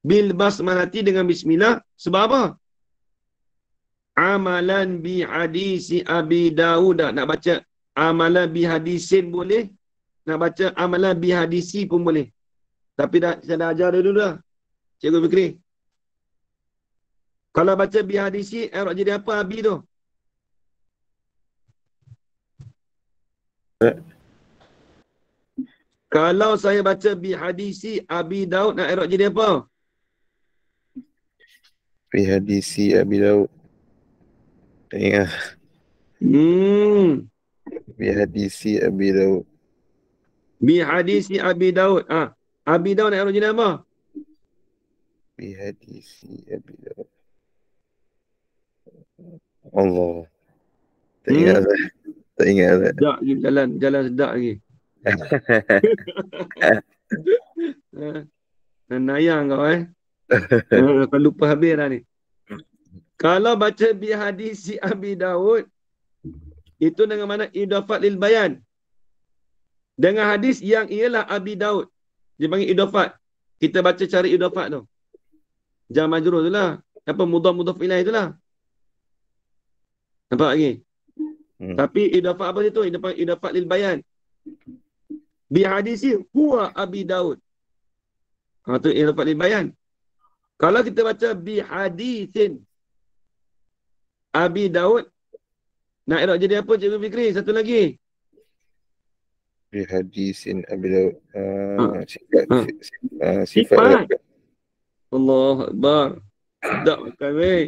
bil basmalati dengan bismillah sebab apa? amalan bi hadisi Abi Daud nak baca amalan bi hadisin boleh nak baca amalan bi hadisi pun boleh tapi dah saya dah ajar dulu dah cikgu fikri kalau baca bi hadisi erok eh, jadi apa abi tu eh. kalau saya baca bi hadisi Abi Daud nak erok jadi apa? Bi hadisi Abi Daud tengah. Hmm. Bi hadisi Abi Daud. Bi hadisi Abi Daud. Ah, ha. Abi Daud nak original apa? Bi hadisi Abi Daud. Allah. Tak hmm. ingat lah. Tak ingat lah. Sedak je jalan. Jalan sedak lagi. Nenayang *laughs* *laughs* eh, kau eh. eh. Kau lupa habis lah ni. Kalau baca bi hadis Abi Daud itu dengan mana idafat lil bayan. Dengan hadis yang ialah Abi Daud. dipanggil panggil idafat. Kita baca cari idafat tu. Jam majrur tu lah. Apa mudah mudah ilah tu lah. Nampak lagi? Hmm. Tapi idafat apa itu? tu? idafat lil bayan. Bi hadis huwa Abi Daud. Ha tu idafat lil bayan. Kalau kita baca bi hadisin Abi Daud. Nak erok jadi apa Cikgu Fikri? Satu lagi. Di hadisin Abi Daud. Uh, Sifat. Ah. Allah Akbar. Sedap *laughs* makan weh.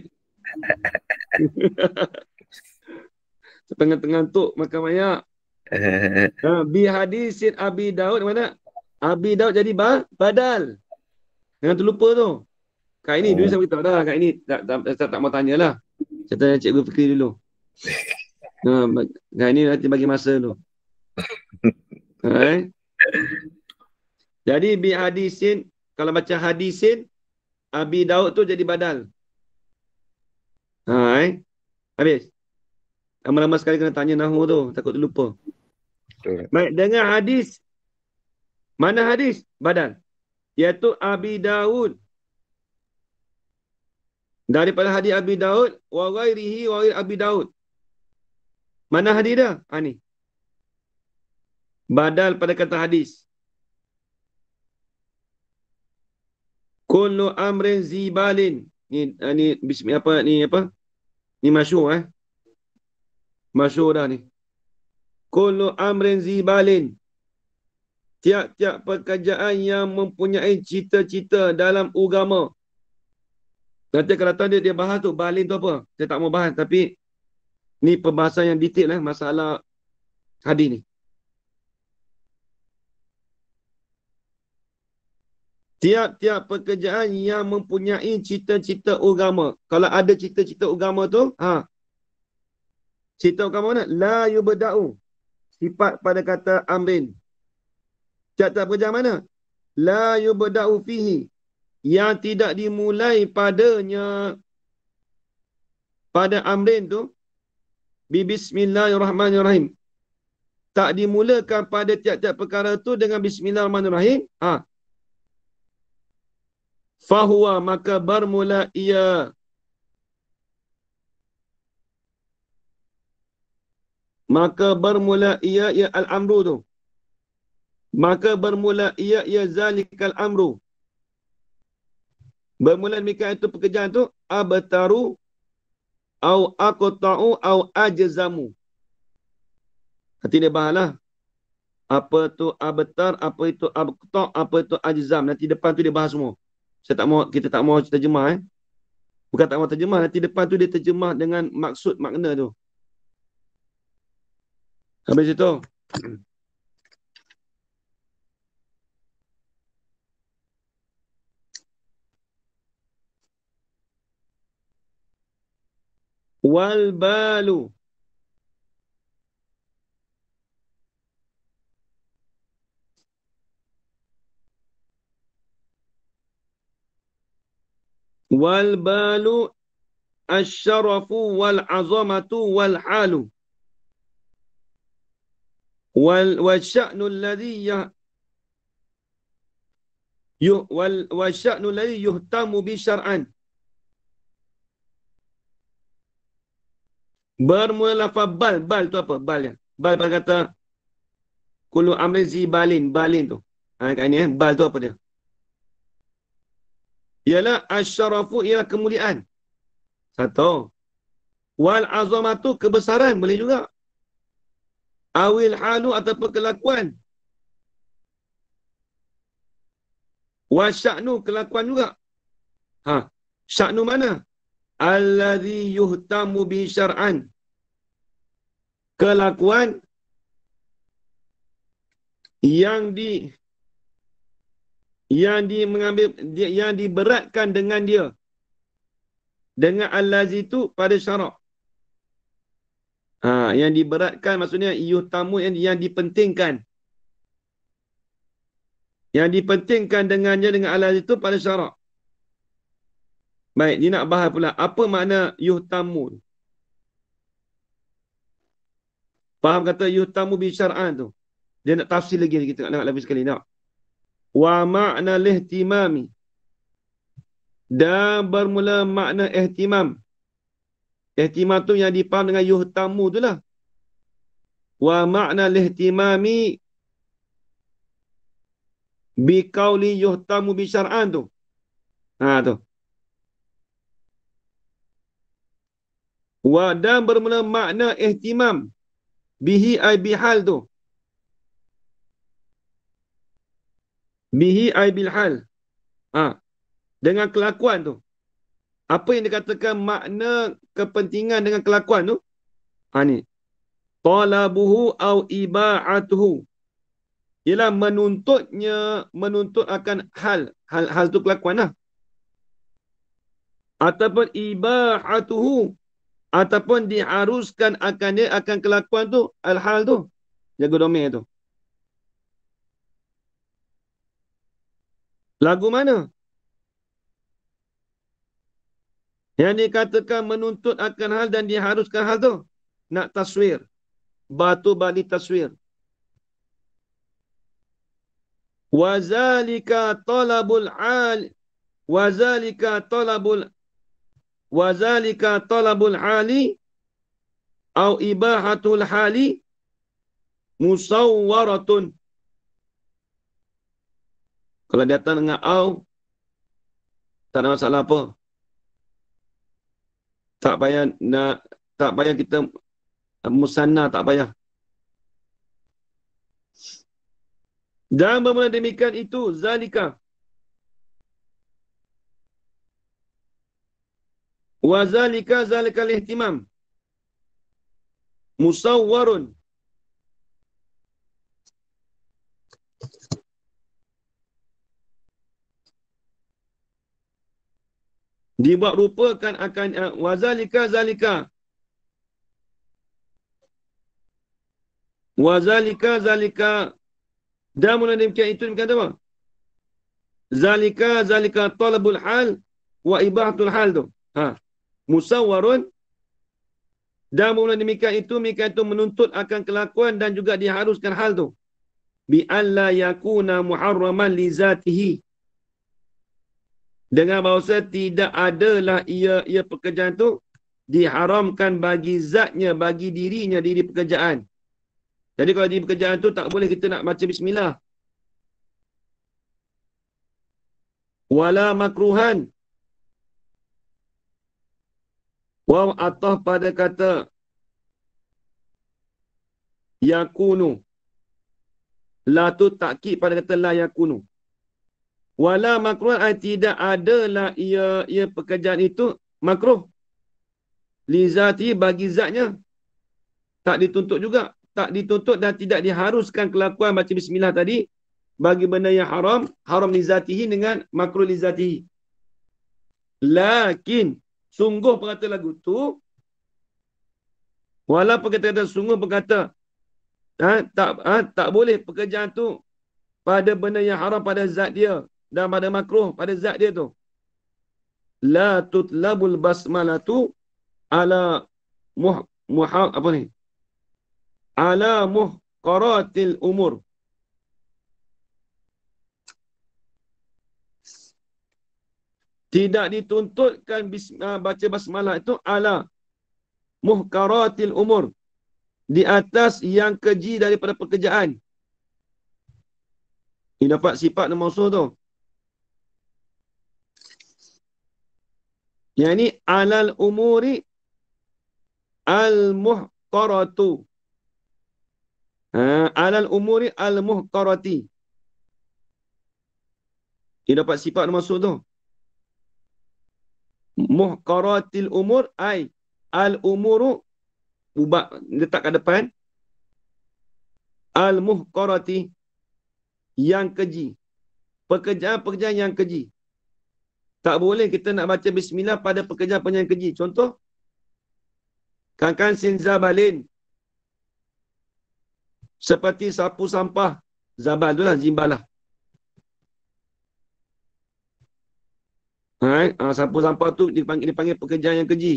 Setengah-tengah tu, makan mayak. Ha. *laughs* Bi hadisin Abi Daud mana? Abi Daud jadi ba badal. Jangan terlupa tu. Kak ini, oh. dia sama kita dah. Kak ini tak, tak, tak, tak, tak mau tanya lah. Catat yang cikgu fikir dulu. *laughs* Ah, nah, ini nanti bagi masa dulu. Eh? *laughs* Jadi bi hadisin kalau baca hadisin Abi Daud tu jadi badal. Ha, Habis. Lama-lama sekali kena tanya nahu tu. Takut lupa. Baik, dengar hadis. Mana hadis? Badal. Iaitu Abi Daud daripada hadis Abi Daud wa ghairihi wa ghair Abi Daud. Mana hadis dia? Ha ni. Badal pada kata hadis. Kullu amrin zibalin. Ni ha, ni bismi apa ni apa? Ni masyhur eh. Masyhur dah ni. Kullu amrin zibalin. Tiap-tiap pekerjaan yang mempunyai cita-cita dalam agama Nanti kalau tuan dia, dia bahas tu, balin tu apa? Saya tak mau bahas tapi ni pembahasan yang detail lah masalah hadis ni. Tiap-tiap pekerjaan yang mempunyai cita-cita agama. Kalau ada cita-cita agama tu, ha. Cita agama mana? La yubda'u. Sifat pada kata amrin. Tiap-tiap pekerjaan mana? La yubda'u fihi yang tidak dimulai padanya pada amrin tu bi bismillahirrahmanirrahim tak dimulakan pada tiap-tiap perkara tu dengan bismillahirrahmanirrahim ha fahuwa maka bermula ia maka bermula ia ia al-amru tu maka bermula ia ia zalikal amru Bermula demikian itu pekerjaan itu abtaru au aqta'u au ajzamu. Nanti dia bahalah. Apa tu abtar, apa itu abqta, apa itu ajzam. Nanti depan tu dia bahas semua. Saya tak mau kita tak mau terjemah eh. Bukan tak mau terjemah, nanti depan tu dia terjemah dengan maksud makna tu. Habis itu. wal balu wal balu asyrafu wal azamatu wal halu wal wasya'nu alladhi yu wal wasya'nu alladhi yuhtamu bi syar'an Bermula lafaz bal. Bal tu apa? Bal ya. Bal pada kata. Kulu amri balin. Balin tu. Ha, kat ni eh. Bal tu apa dia? Ialah asyarafu ialah kemuliaan. Satu. Wal azamatu kebesaran. Boleh juga. Awil halu ataupun kelakuan. Wasyaknu kelakuan juga. Ha. Syaknu mana? alladhi yuhtamu bi syar'an kelakuan yang di yang di mengambil yang diberatkan dengan dia dengan allazi itu pada syarak ha, yang diberatkan maksudnya yuhtamu yang yang dipentingkan yang dipentingkan dengannya dengan allazi itu pada syarak Baik, ni nak bahas pula. Apa makna yuhtamun? Faham kata yuhtamu bi tu. Dia nak tafsir lagi kita nak dengar lebih sekali nak. Wa makna lihtimami. Dan bermula makna ihtimam. Ihtimam tu yang dipaham dengan yuhtamu tu lah. Wa makna lihtimami bi kauli yuhtamu bi tu. Ha tu. wa dan bermula makna ihtimam bihi ai bihal tu bihi ai bilhal ha. dengan kelakuan tu apa yang dikatakan makna kepentingan dengan kelakuan tu ha ni talabuhu au ibaatuhu ialah menuntutnya menuntut akan hal hal, hal tu kelakuanlah ataupun ibahatuhu ataupun diharuskan akan dia akan kelakuan tu al-hal tu jaga domain tu lagu mana yang dikatakan menuntut akan hal dan diharuskan hal tu nak taswir batu bali taswir wazalika talabul al wazalika talabul wazalika talabul ali au ibahatul hali musawwaratun kalau datang dengan au tak ada masalah apa tak payah nak tak payah kita musanna tak payah dan bermula demikian itu zalika wa zalika zalika al-ihtimam musawwarun dibuat rupakan akan uh, wa zalika zalika wa zalika zalika damun demikian itu demikian apa zalika zalika talabul hal wa ibahatul hal tu ha musawwarun dan mula-mula demikian itu mereka itu menuntut akan kelakuan dan juga diharuskan hal tu bi alla yakuna muharraman li zatihi dengan bahawa tidak adalah ia ia pekerjaan tu diharamkan bagi zatnya bagi dirinya diri pekerjaan jadi kalau di pekerjaan tu tak boleh kita nak baca bismillah wala makruhan Wau atah pada kata yakunu. La tu takkid pada kata la yakunu. Wala makruh ay tidak adalah ia ia pekerjaan itu makruh. Lizati bagi zatnya tak dituntut juga, tak dituntut dan tidak diharuskan kelakuan baca bismillah tadi bagi benda yang haram, haram lizatihi dengan makruh lizatihi. Lakin sungguh perkata lagu tu walaupun kata-kata sungguh berkata ha, tak ha, tak boleh pekerjaan tu pada benda yang haram pada zat dia dan pada makruh pada zat dia tu la tutlabul basmalatu ala muh, muha apa ni ala muhqaratil umur tidak dituntutkan ah, baca basmalah itu ala muhkaratil umur di atas yang keji daripada pekerjaan. Ini dapat sifat nama usul tu. Yang ini alal umuri al muhqaratu. Ha, alal umuri al muhqarati. Ini dapat sifat nama usul tu muhqaratil umur ay, al umuru ubah letak kat depan al muhqarati yang keji pekerjaan-pekerjaan yang keji tak boleh kita nak baca bismillah pada pekerjaan-pekerjaan yang keji contoh kankan sinza balin, seperti sapu sampah zabal tu lah zimbalah Right? Ha, ah, sampah sampah tu dipanggil dipanggil pekerjaan yang keji.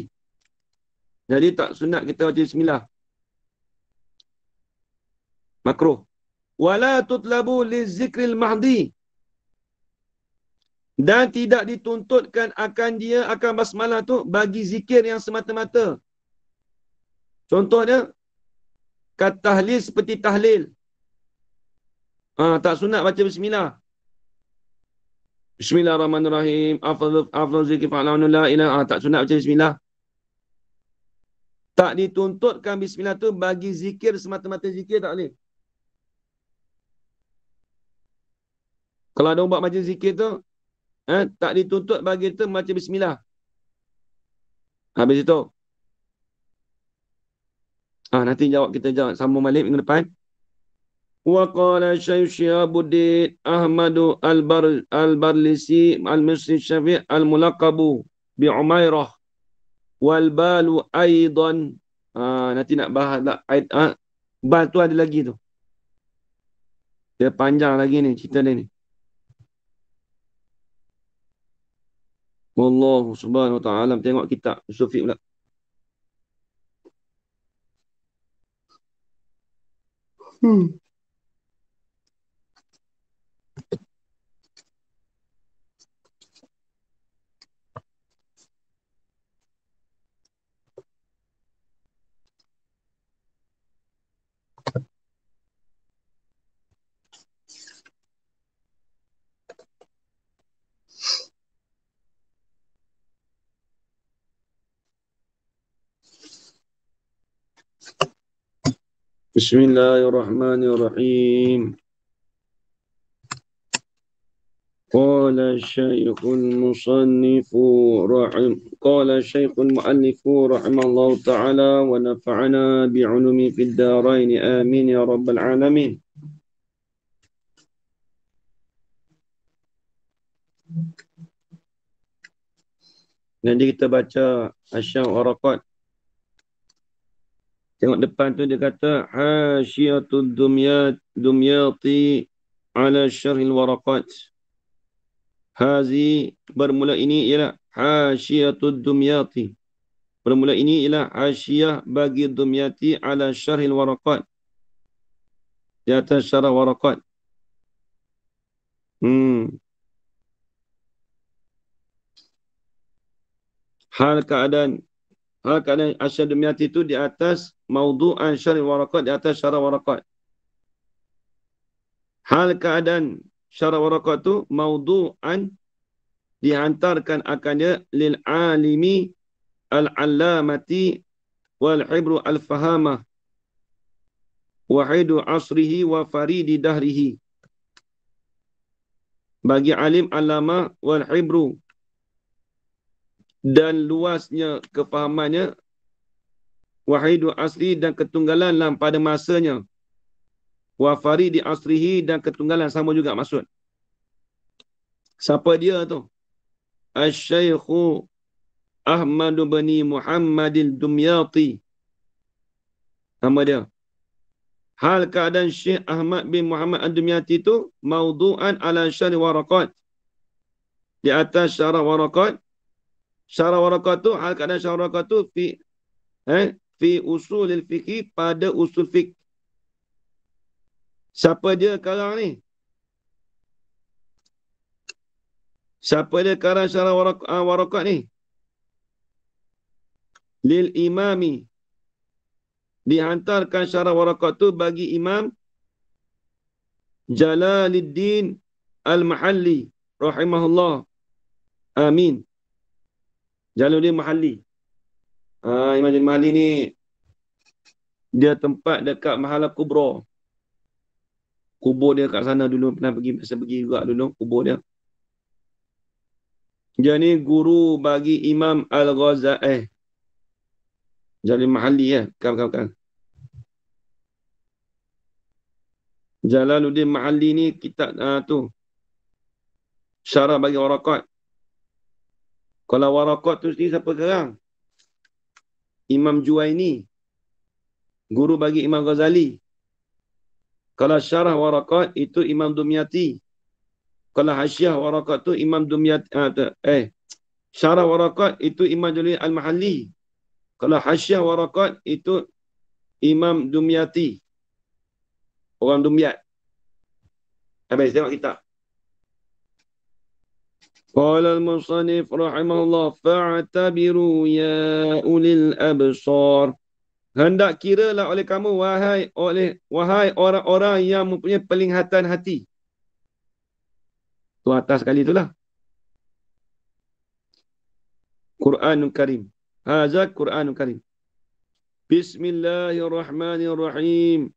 Jadi tak sunat kita baca bismillah. Makruh. Wala tutlabu li zikril mahdi. Dan tidak dituntutkan akan dia akan basmalah tu bagi zikir yang semata-mata. Contohnya kat tahlil seperti tahlil. Ha, tak sunat baca bismillah. Bismillahirrahmanirrahim. Afdal afdal zikir fa'alun la ilaha ah, tak sunat baca bismillah. Tak dituntutkan bismillah tu bagi zikir semata-mata zikir tak boleh. Kalau ada buat macam zikir tu, eh, tak dituntut bagi tu macam bismillah. Habis itu. Ah, nanti jawab kita jawab Sama balik minggu depan. وقال الشيخ شهاب الدين أحمد البر البرلسي المصري الشافعي الملقب بعميرة والبال أيضا آه nanti nak bahas lah ayat ha, ah, bal tu ada lagi tu dia panjang lagi ni cerita dia ni Allah subhanahu wa ta'ala tengok kitab Sufi pula hmm. بسم الله الرحمن الرحيم قال الشيخ المصنف رحم قال الشيخ المؤلف رحمه الله تعالى ونفعنا بعلوم في الدارين آمين يا رب العالمين Nanti kita baca Asyam Warakat Tengok depan tu dia kata hasyiatud dumyat dumyati ala syarhil waraqat. Hazi bermula ini ialah hasyiatud dumyati. Bermula ini ialah hasyiah bagi dumyati ala syarhil waraqat. Di atas syarah waraqat. Hmm. Hal keadaan Ha, kerana asyadu miyati itu di atas maudu'an syarih warakat, di atas syara warakat. Hal keadaan syara warakat itu maudu'an dihantarkan akannya lil alimi al alamati wal ibru al fahama wahidu asrihi wa faridi dahrihi bagi alim alama wal ibru dan luasnya kefahamannya wahidu asli dan ketunggalan dalam pada masanya wa faridi asrihi dan ketunggalan sama juga maksud siapa dia tu asy-syekhu Ahmad bin Muhammad al-Dumyati nama dia hal keadaan Syekh Ahmad bin Muhammad al-Dumyati tu maudu'an ala syarh warakat di atas syarah warakat syara waraka tu hal kana syara waraka tu fi eh fi usulil fiqi pada usul fiqh siapa dia karang ni siapa dia karang syara ah, waraka, waraka ni lil imami dihantarkan syara waraka tu bagi imam Jalaluddin Al-Mahalli rahimahullah amin Jalur dia mahali. Ha, ah, Imam Mahali ni dia tempat dekat Mahala Kubro. Kubur dia kat sana dulu pernah pergi masa pergi juga dulu kubur dia. Dia ni guru bagi Imam Al-Ghazali. Eh. Jalil Mahali ya. Eh, kan, kan, kan. Jalaluddin Mahali ni kitab uh, tu. Syarah bagi orang kalau warakot tu sendiri siapa sekarang? Imam Juwaini. Guru bagi Imam Ghazali. Kalau syarah warakot itu Imam Dumyati. Kalau hasyah warakot tu Imam Dumyati. Ah, eh, syarah warakot itu Imam Juli Al-Mahalli. Kalau hasyiah warakot itu Imam Dumyati. Orang Dumyat. Habis tengok kitab. قال المصنف رحمه الله fatabiru يا أولي الأبصار Hendak kiralah oleh kamu wahai oleh wahai orang-orang yang mempunyai pelinghatan hati. Tu atas sekali itulah. Quranul Karim. Haza Quranul Karim. Bismillahirrahmanirrahim.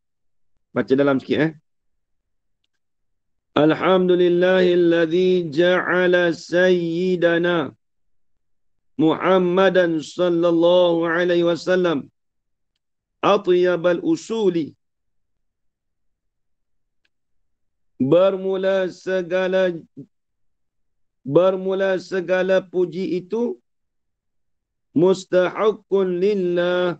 Baca dalam sikit eh. Alhamdulillahilladzi لله الذي جعل سيدنا محمدا صلى الله عليه وسلم bermula segala bermula segala puji itu mustahakkun lillah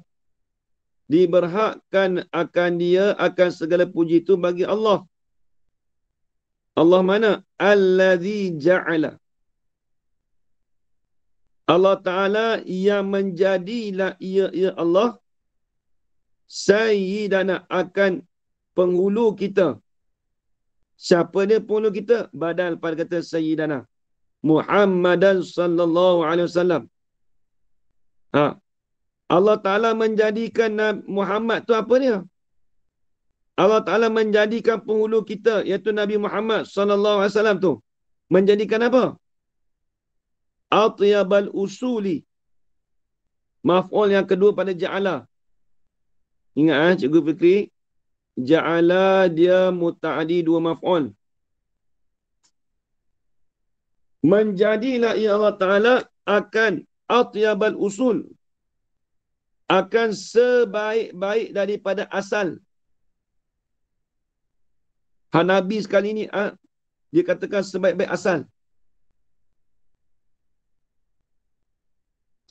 diberhakkan akan dia akan segala puji itu bagi Allah Allah mana? Alladhi ja'ala. Allah Ta'ala Ia menjadilah ia, ia Allah. Sayyidana akan penghulu kita. Siapa dia penghulu kita? Badal pada kata Sayyidana. Muhammadan sallallahu alaihi wasallam. Ha. Allah Ta'ala menjadikan Muhammad tu apa dia? Allah Taala menjadikan penghulu kita iaitu Nabi Muhammad sallallahu alaihi wasallam tu menjadikan apa? Atyabal usuli. Maf'ul yang kedua pada ja'ala. Ingat ah cikgu fikri ja'ala dia mutaadi dua maf'ul. Menjadilah ya Allah Taala akan atyabal usul akan sebaik-baik daripada asal Hanabi sekali ni ha, dia katakan sebaik-baik asal.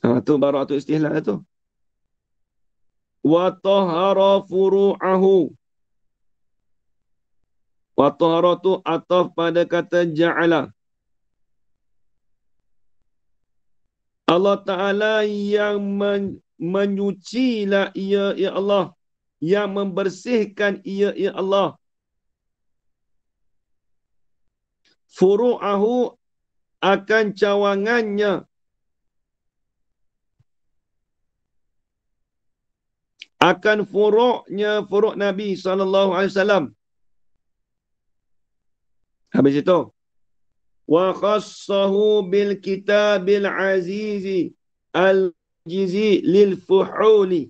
Ha, tu baru atau istihlal tu. Wa tahara furu'ahu. Wa tu ataf pada kata ja'ala. Allah Ta'ala yang men menyucilah ia, ya Allah. Yang membersihkan ia, ya Allah. furu'ahu akan cawangannya akan furu'nya furu' Nabi sallallahu alaihi wasallam habis itu wa khassahu bil kitabil azizi al jizi lil fuhuli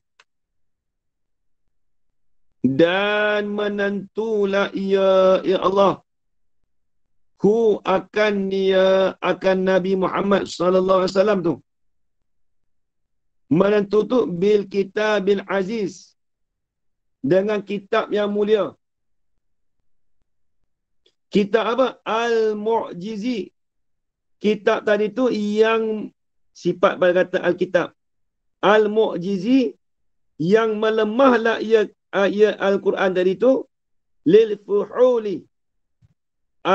dan menentulah ia ya Allah ku akan dia akan Nabi Muhammad sallallahu alaihi wasallam tu menuntut bil bil aziz dengan kitab yang mulia kita apa al mu'jizi kitab tadi tu yang sifat pada kata alkitab al mu'jizi yang melemahlah ia, ia al-Quran tadi tu lil fuhuli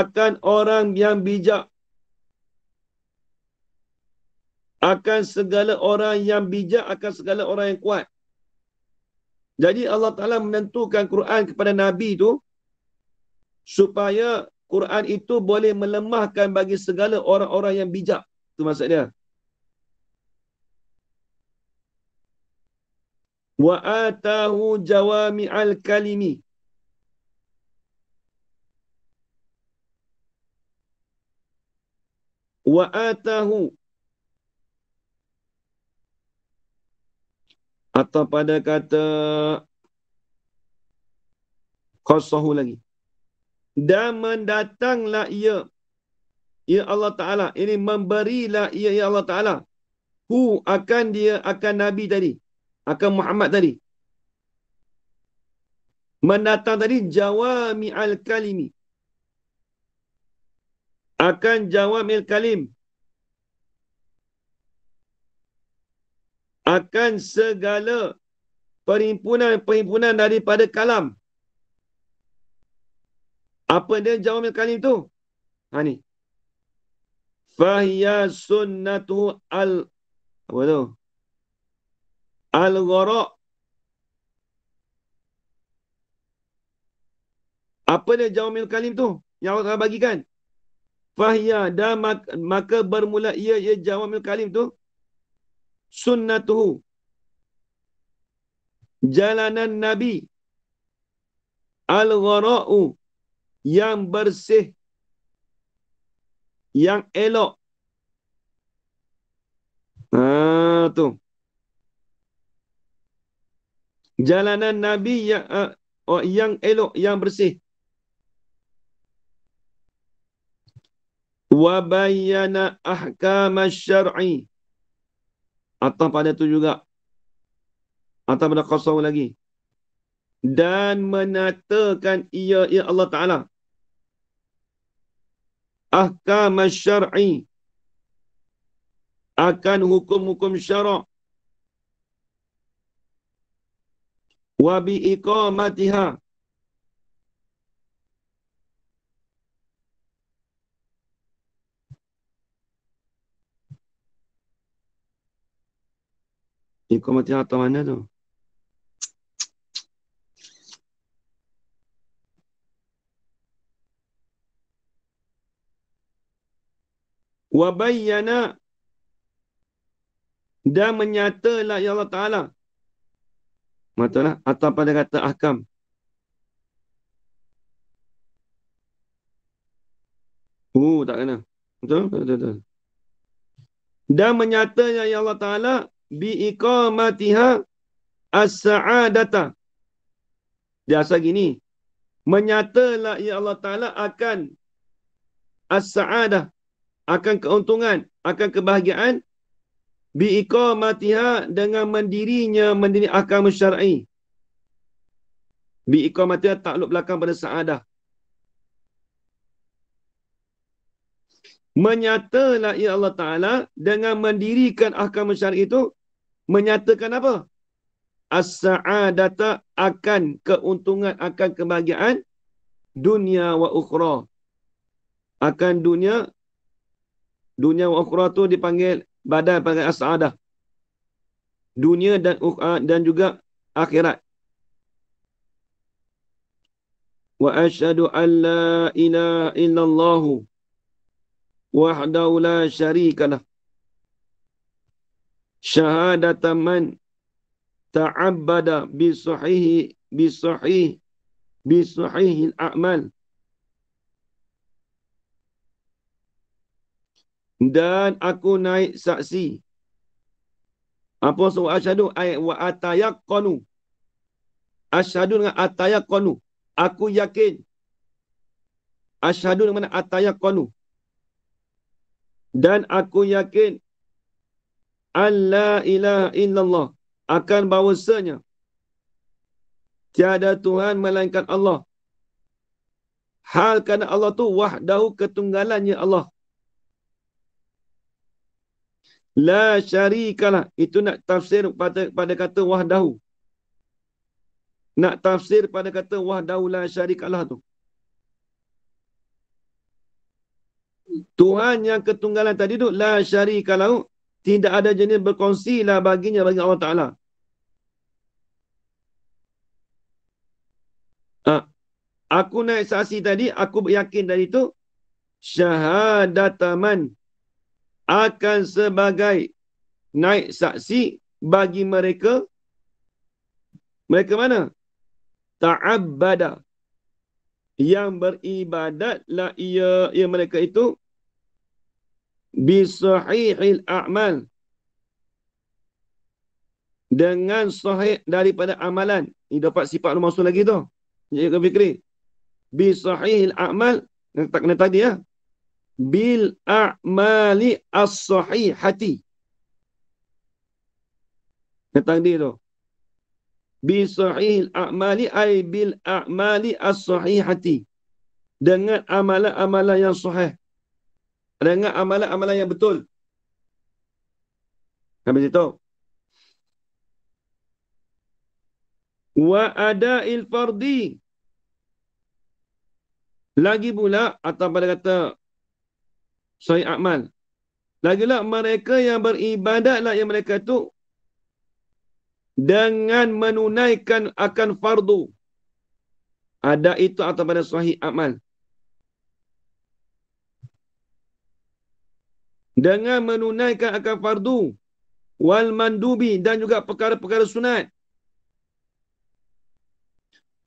akan orang yang bijak akan segala orang yang bijak akan segala orang yang kuat jadi Allah Taala menentukan Quran kepada nabi itu supaya Quran itu boleh melemahkan bagi segala orang-orang yang bijak itu maksudnya wa atahu jawami al-kalimi wa atahu atau pada kata qasahu lagi dan mendatanglah ia ya Allah taala ini memberilah ia ya Allah taala hu akan dia akan nabi tadi akan Muhammad tadi mendatang tadi jawami al kalimi akan jawamil kalim akan segala perhimpunan-perhimpunan daripada kalam apa dia jawamil kalim tu ha ni fahiya sunnatu al apa tu al ghara apa dia jawamil kalim tu yang Allah bagikan fahya dan maka bermula ia ia jawamil kalim tu sunnatuhu jalanan nabi al-ghara'u yang bersih yang elok ha tu jalanan nabi yang uh, eh, oh, yang elok yang bersih wa bayyana ahkam asy-syar'i atau pada tu juga atau pada kosong lagi dan menatakan ia ya Allah taala ahkam asy-syar'i akan hukum-hukum syarak wa bi iqamatiha Ikut mati atau mana tu? Wabayyana dan menyatalah ya Allah Ta'ala. Matalah atau pada kata ahkam. Uh, tak kena. Betul? Betul, betul, betul. Dan menyatanya lah, ya Allah Ta'ala bi iqamatiha as-sa'adata. Biasa gini. Menyatalah ya Allah Ta'ala akan as-sa'adah. Akan keuntungan. Akan kebahagiaan. Bi iqamatiha dengan mendirinya mendiri akam syar'i. Bi iqamatiha takluk belakang pada sa'adah. Menyatalah ya Allah Ta'ala dengan mendirikan ahkam syar'i itu menyatakan apa? As-sa'adata akan keuntungan, akan kebahagiaan dunia wa ukhra. Akan dunia, dunia wa ukhra tu dipanggil badan panggil as-sa'adah. Dunia dan uh, dan juga akhirat. Wa ashadu an la ilaha illallahu wahdahu la syarikalah syahadataman ta'abbada bi sahihi bi sahih bi sahih al-a'mal dan aku naik saksi apa sebut asyhadu ay wa atayaqqanu asyhadu dengan atayaqqanu aku yakin asyhadu dengan atayaqqanu dan aku yakin alla ilaha illallah akan bahawasanya tiada tuhan melainkan Allah hal kerana Allah tu wahdahu ketunggalannya Allah la syarikalah itu nak tafsir pada pada kata wahdahu nak tafsir pada kata wahdahu la syarikalah tu Tuhan yang ketunggalan tadi tu la syarikalah tidak ada jenis berkongsi lah baginya bagi Allah Ta'ala. Ha. Aku naik saksi tadi, aku yakin dari itu. Syahadataman akan sebagai naik saksi bagi mereka. Mereka mana? Ta'abbada. Yang beribadat lah ia, ia mereka itu bisahihil a'mal dengan sahih daripada amalan ni dapat sifat lu masuk lagi tu jadi kau fikri bisahihil a'mal tak kena tadi ya bil a'mali as-sahihati tentang dia tu bi a'mali ay bil a'mali as-sahihati dengan amalan-amalan yang sahih ada dengan amalan-amalan yang betul. Sampai situ. Wa il fardi. Lagi pula, atau pada kata Sayyid Akmal. Lagilah mereka yang beribadatlah yang mereka itu dengan menunaikan akan fardu. Ada itu atau pada sahih amal. dengan menunaikan akan fardu wal mandubi dan juga perkara-perkara sunat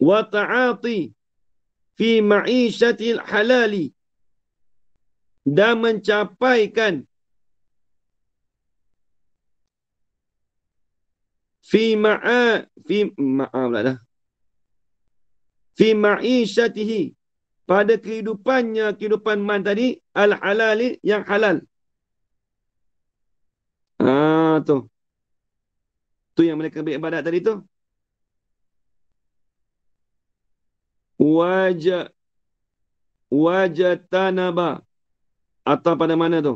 wa ta'ati fi ma'ishatil halali dan mencapaikan fi ma'a fi ma'a dah fi ma'ishatihi pada kehidupannya kehidupan man tadi al halali yang halal tu. Tu yang mereka beribadat tadi tu. Wajah wajah tanaba atau pada mana tu?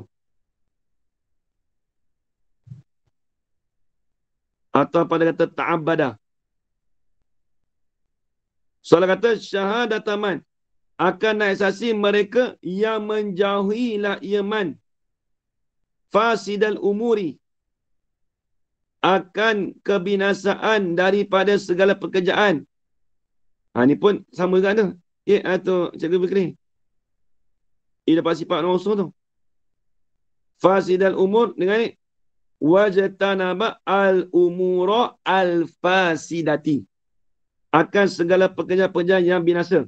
Atau pada kata ta'abada. Soalan kata syahadat aman, akan naik saksi mereka yang menjauhi la iman fasidal umuri akan kebinasaan daripada segala pekerjaan. Ha, ini pun sama juga tu. Ya, ha, atau cikgu berkini. Ia dapat sifat nombor usul tu. Fasidal umur dengan ni. Wajatanaba al-umura al-fasidati. Akan segala pekerjaan-pekerjaan yang binasa.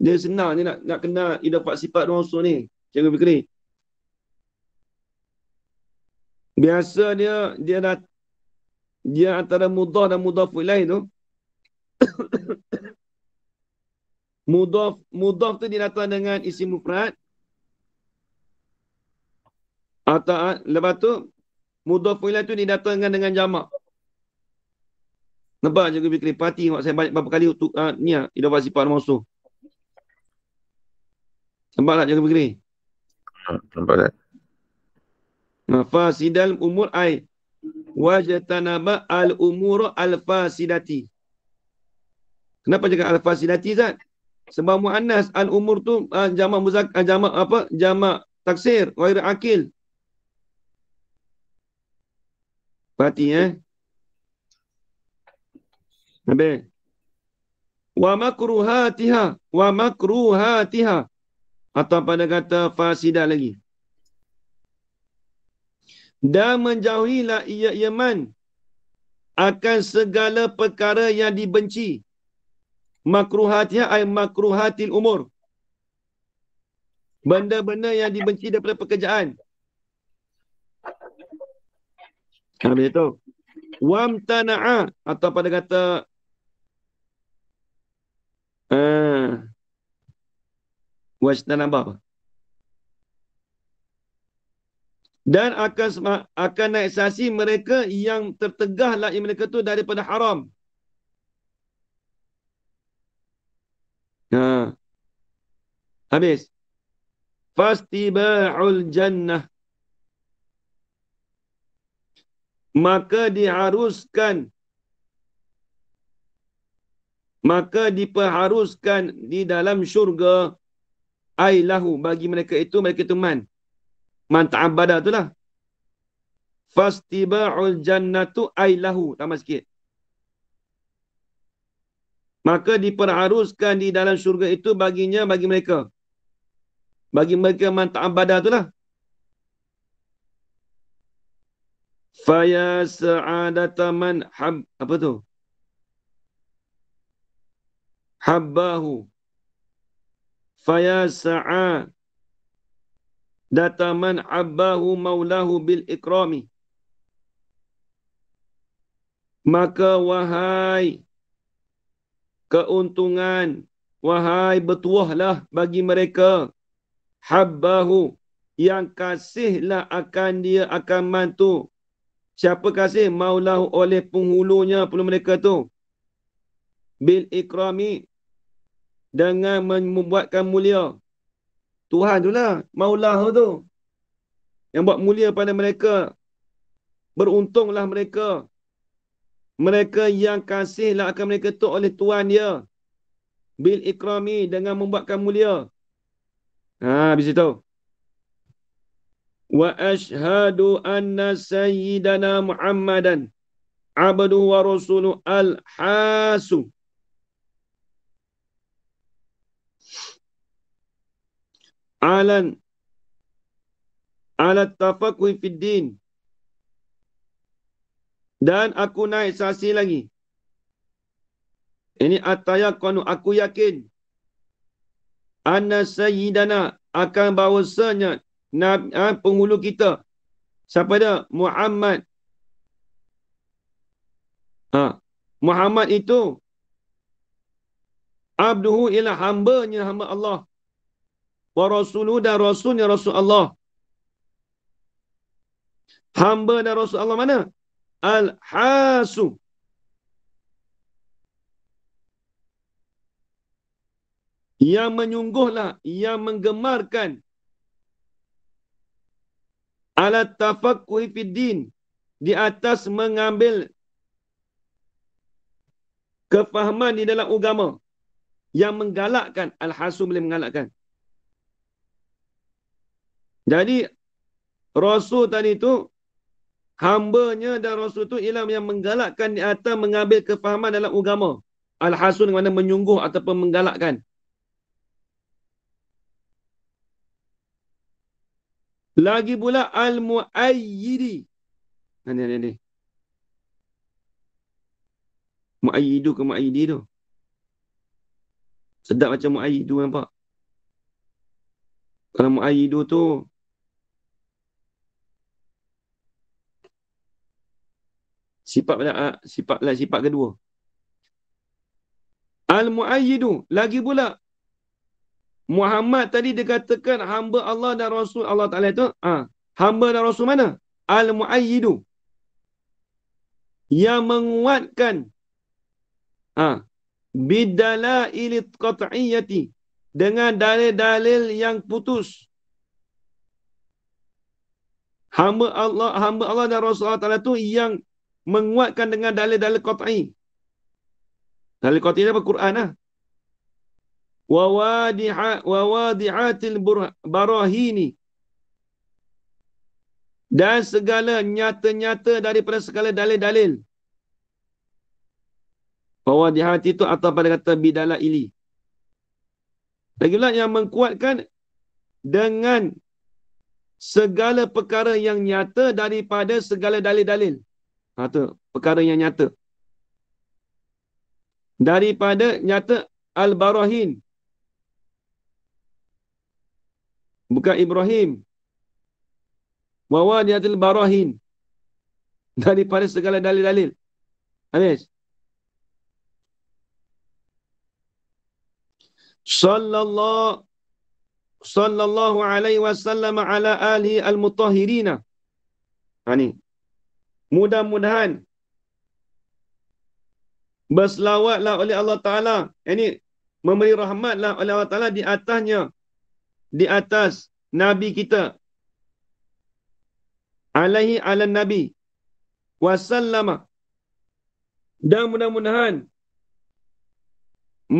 Dia senang ni nak, nak kenal idafat sifat nombor usul ni. Cikgu berkini biasa dia dia dah dia antara mudah dan mudaf ilaih tu *coughs* mudaf mudaf tu datang dengan isi mufrad atau lepas tu mudaf ilaih tu datang dengan jamak Nampak juga fikri parti yang saya banyak berapa kali untuk uh, ni lah, inovasi Pak Nomor Su. Nampak tak juga ah, fikri? mafasidal umur ay wajtanaba al umuro al fasidati kenapa jaga al fasidati zat sebab muannas al umur tu uh, jamak muzak uh, jamak apa jamak taksir ghair akil Berarti eh. Nabi. Wa makruhatiha. Wa makruhatiha. Atau pada kata fasidah lagi dan menjauhilah ia Yaman akan segala perkara yang dibenci makruhatnya ai makruhatil umur benda-benda yang dibenci daripada pekerjaan kan begitu wam tanaa atau pada kata uh, apa? dan akan akan naik saksi mereka yang tertegah yang mereka tu daripada haram. Ha. Habis. Fastiba'ul jannah. Maka diharuskan maka diperharuskan di dalam syurga ailahu bagi mereka itu mereka itu man man ta'abada tu lah. Fastiba'ul jannatu ailahu. Tambah sikit. Maka diperharuskan di dalam syurga itu baginya, bagi mereka. Bagi mereka man ta'abada tu lah. Faya sa'adata man hab... Apa tu? Habbahu. Faya sa'adata data man abbahu maulahu bil ikrami maka wahai keuntungan wahai betuahlah bagi mereka habbahu yang kasihlah akan dia akan mantu siapa kasih maulahu oleh penghulunya penuh mereka tu bil ikrami dengan membuatkan mulia Tuhan tu lah. Maulah tu. Yang buat mulia pada mereka. Beruntunglah mereka. Mereka yang kasihlah akan mereka tu oleh Tuhan dia. Bil ikrami dengan membuatkan mulia. Ha, habis itu. Wa ashadu anna sayyidana Muhammadan abdu wa rasulu al-hasu alan alat tafakui fiddin dan aku naik saksi lagi ini atayakunu aku yakin anna sayyidana akan bahawasanya nabi ah, penghulu kita siapa dia Muhammad ha. Muhammad itu abduhu ila hamba nya hamba Allah wa rasuluhu dan rasulnya Rasul Allah, Hamba dan Rasul Allah mana? Al-Hasu. Yang menyungguhlah, yang menggemarkan alat tafakkuhi fiddin di atas mengambil kefahaman di dalam agama yang menggalakkan al-hasum boleh menggalakkan jadi Rasul tadi tu nya dan Rasul tu ialah yang menggalakkan di atas mengambil kefahaman dalam agama. Al-Hasun yang mana menyungguh ataupun menggalakkan. Lagi pula Al-Mu'ayyidi. Ini, ini, ini. Mu'ayyidu ke Mu'ayyidi tu? Sedap macam Mu'ayyidu nampak. Kalau Mu'ayyidu tu sifat uh, sifat lain sifat kedua al muayyidu lagi pula Muhammad tadi dia katakan hamba Allah dan Rasul Allah Ta'ala itu ha, hamba dan Rasul mana? Al-Mu'ayyidu yang menguatkan ah bidala ilit qat'iyyati dengan dalil-dalil yang putus hamba Allah hamba Allah dan Rasul Allah Ta'ala itu yang menguatkan dengan dalil-dalil qat'i. Dalil qat'i apa? Quran lah. Wa wadi'a wa wadi'atil barahini dan segala nyata-nyata daripada segala dalil-dalil. Bahawa di itu atau pada kata bidala ili. Lagi pula yang mengkuatkan dengan segala perkara yang nyata daripada segala dalil-dalil. Atau perkara yang nyata. Daripada nyata Al-Barahin. Bukan Ibrahim. Wawadiyatul Barahin. Daripada segala dalil-dalil. Habis. Sallallahu Sallallahu alaihi wasallam ala alihi al-mutahirina. Ha ni, mudah-mudahan berselawatlah oleh Allah Ta'ala. Ini memberi rahmatlah oleh Allah Ta'ala di atasnya. Di atas Nabi kita. Alaihi ala Nabi. Wasallamah. Dan mudah-mudahan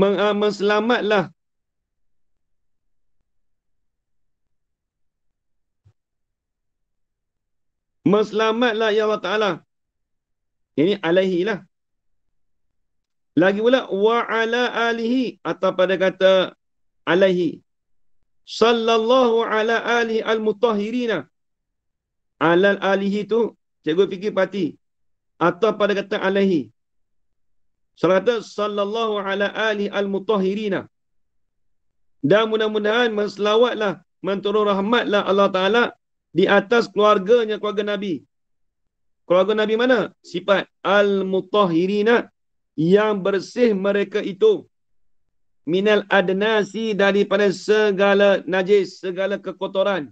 meng- ah, Maslamatlah ya Allah Ta'ala. Ini alaihi lah. Lagi pula, wa ala alihi. Atau pada kata alaihi. Sallallahu ala alihi al-mutahhirina. Alal alihi tu, cikgu fikir pati. Atau pada kata alaihi. Salah kata, sallallahu ala alihi al-mutahhirina. Dan mudah-mudahan, menselawatlah, menturun rahmatlah Allah Ta'ala di atas keluarganya keluarga Nabi. Keluarga Nabi mana? Sifat al-mutahhirina yang bersih mereka itu minal adnasi daripada segala najis, segala kekotoran.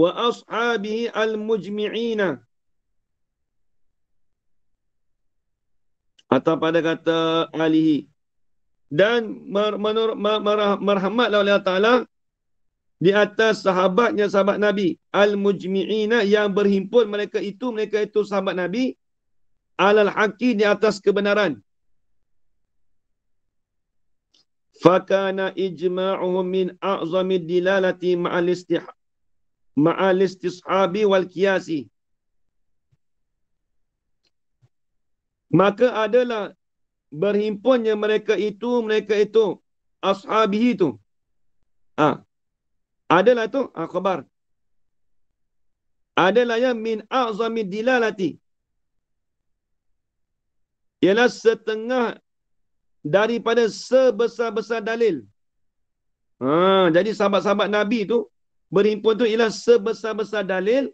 Wa Ashabi al-mujmi'ina. Atau pada kata alihi. Dan mer- mer- mer- mer- merahmatlah oleh Allah Ta'ala di atas sahabatnya sahabat Nabi. Al-Mujmi'ina yang berhimpun mereka itu, mereka itu sahabat Nabi. Al-Haqi di atas kebenaran. Fakana ijma'uhum min a'zami dilalati ma'alistih. Ma'alistishabi wal kiasi. Maka adalah berhimpunnya mereka itu, mereka itu. Ashabihi itu. Ha, adalah tu akhbar. Ah, Adalah yang min a'zami dilalati. Ialah setengah daripada sebesar-besar dalil. Ha, jadi sahabat-sahabat Nabi tu berhimpun tu ialah sebesar-besar dalil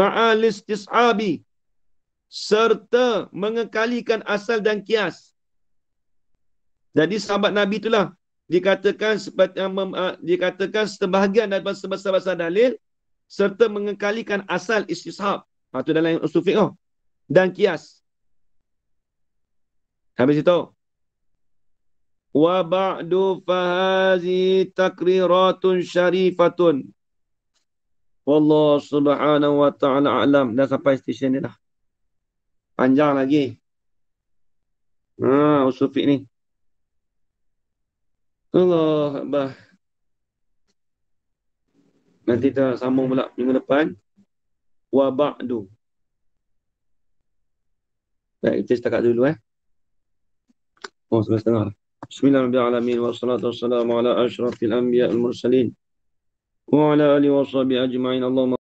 maalis istis'abi serta mengekalikan asal dan kias. Jadi sahabat Nabi itulah dikatakan seperti eh, eh, dikatakan setebahagian daripada sebahagian dalil serta mengekalikan asal istishab. Ha dalam usul fiqh oh. dan kias. Habis itu wa ba'du fa hazi takriratun syarifatun. Wallah subhanahu wa ta'ala alam dah sampai stesen ni dah. Panjang lagi. Ha usufi ni. Allah Abah. Nanti kita sambung pula minggu depan. Wa ba'du. Baik, kita setakat dulu eh. Oh, sebelah setengah. Bismillahirrahmanirrahim. Wa salatu wassalamu ala ashrafil anbiya al-mursalin. Wa ala alihi wa sahbihi ajma'in. Allahumma.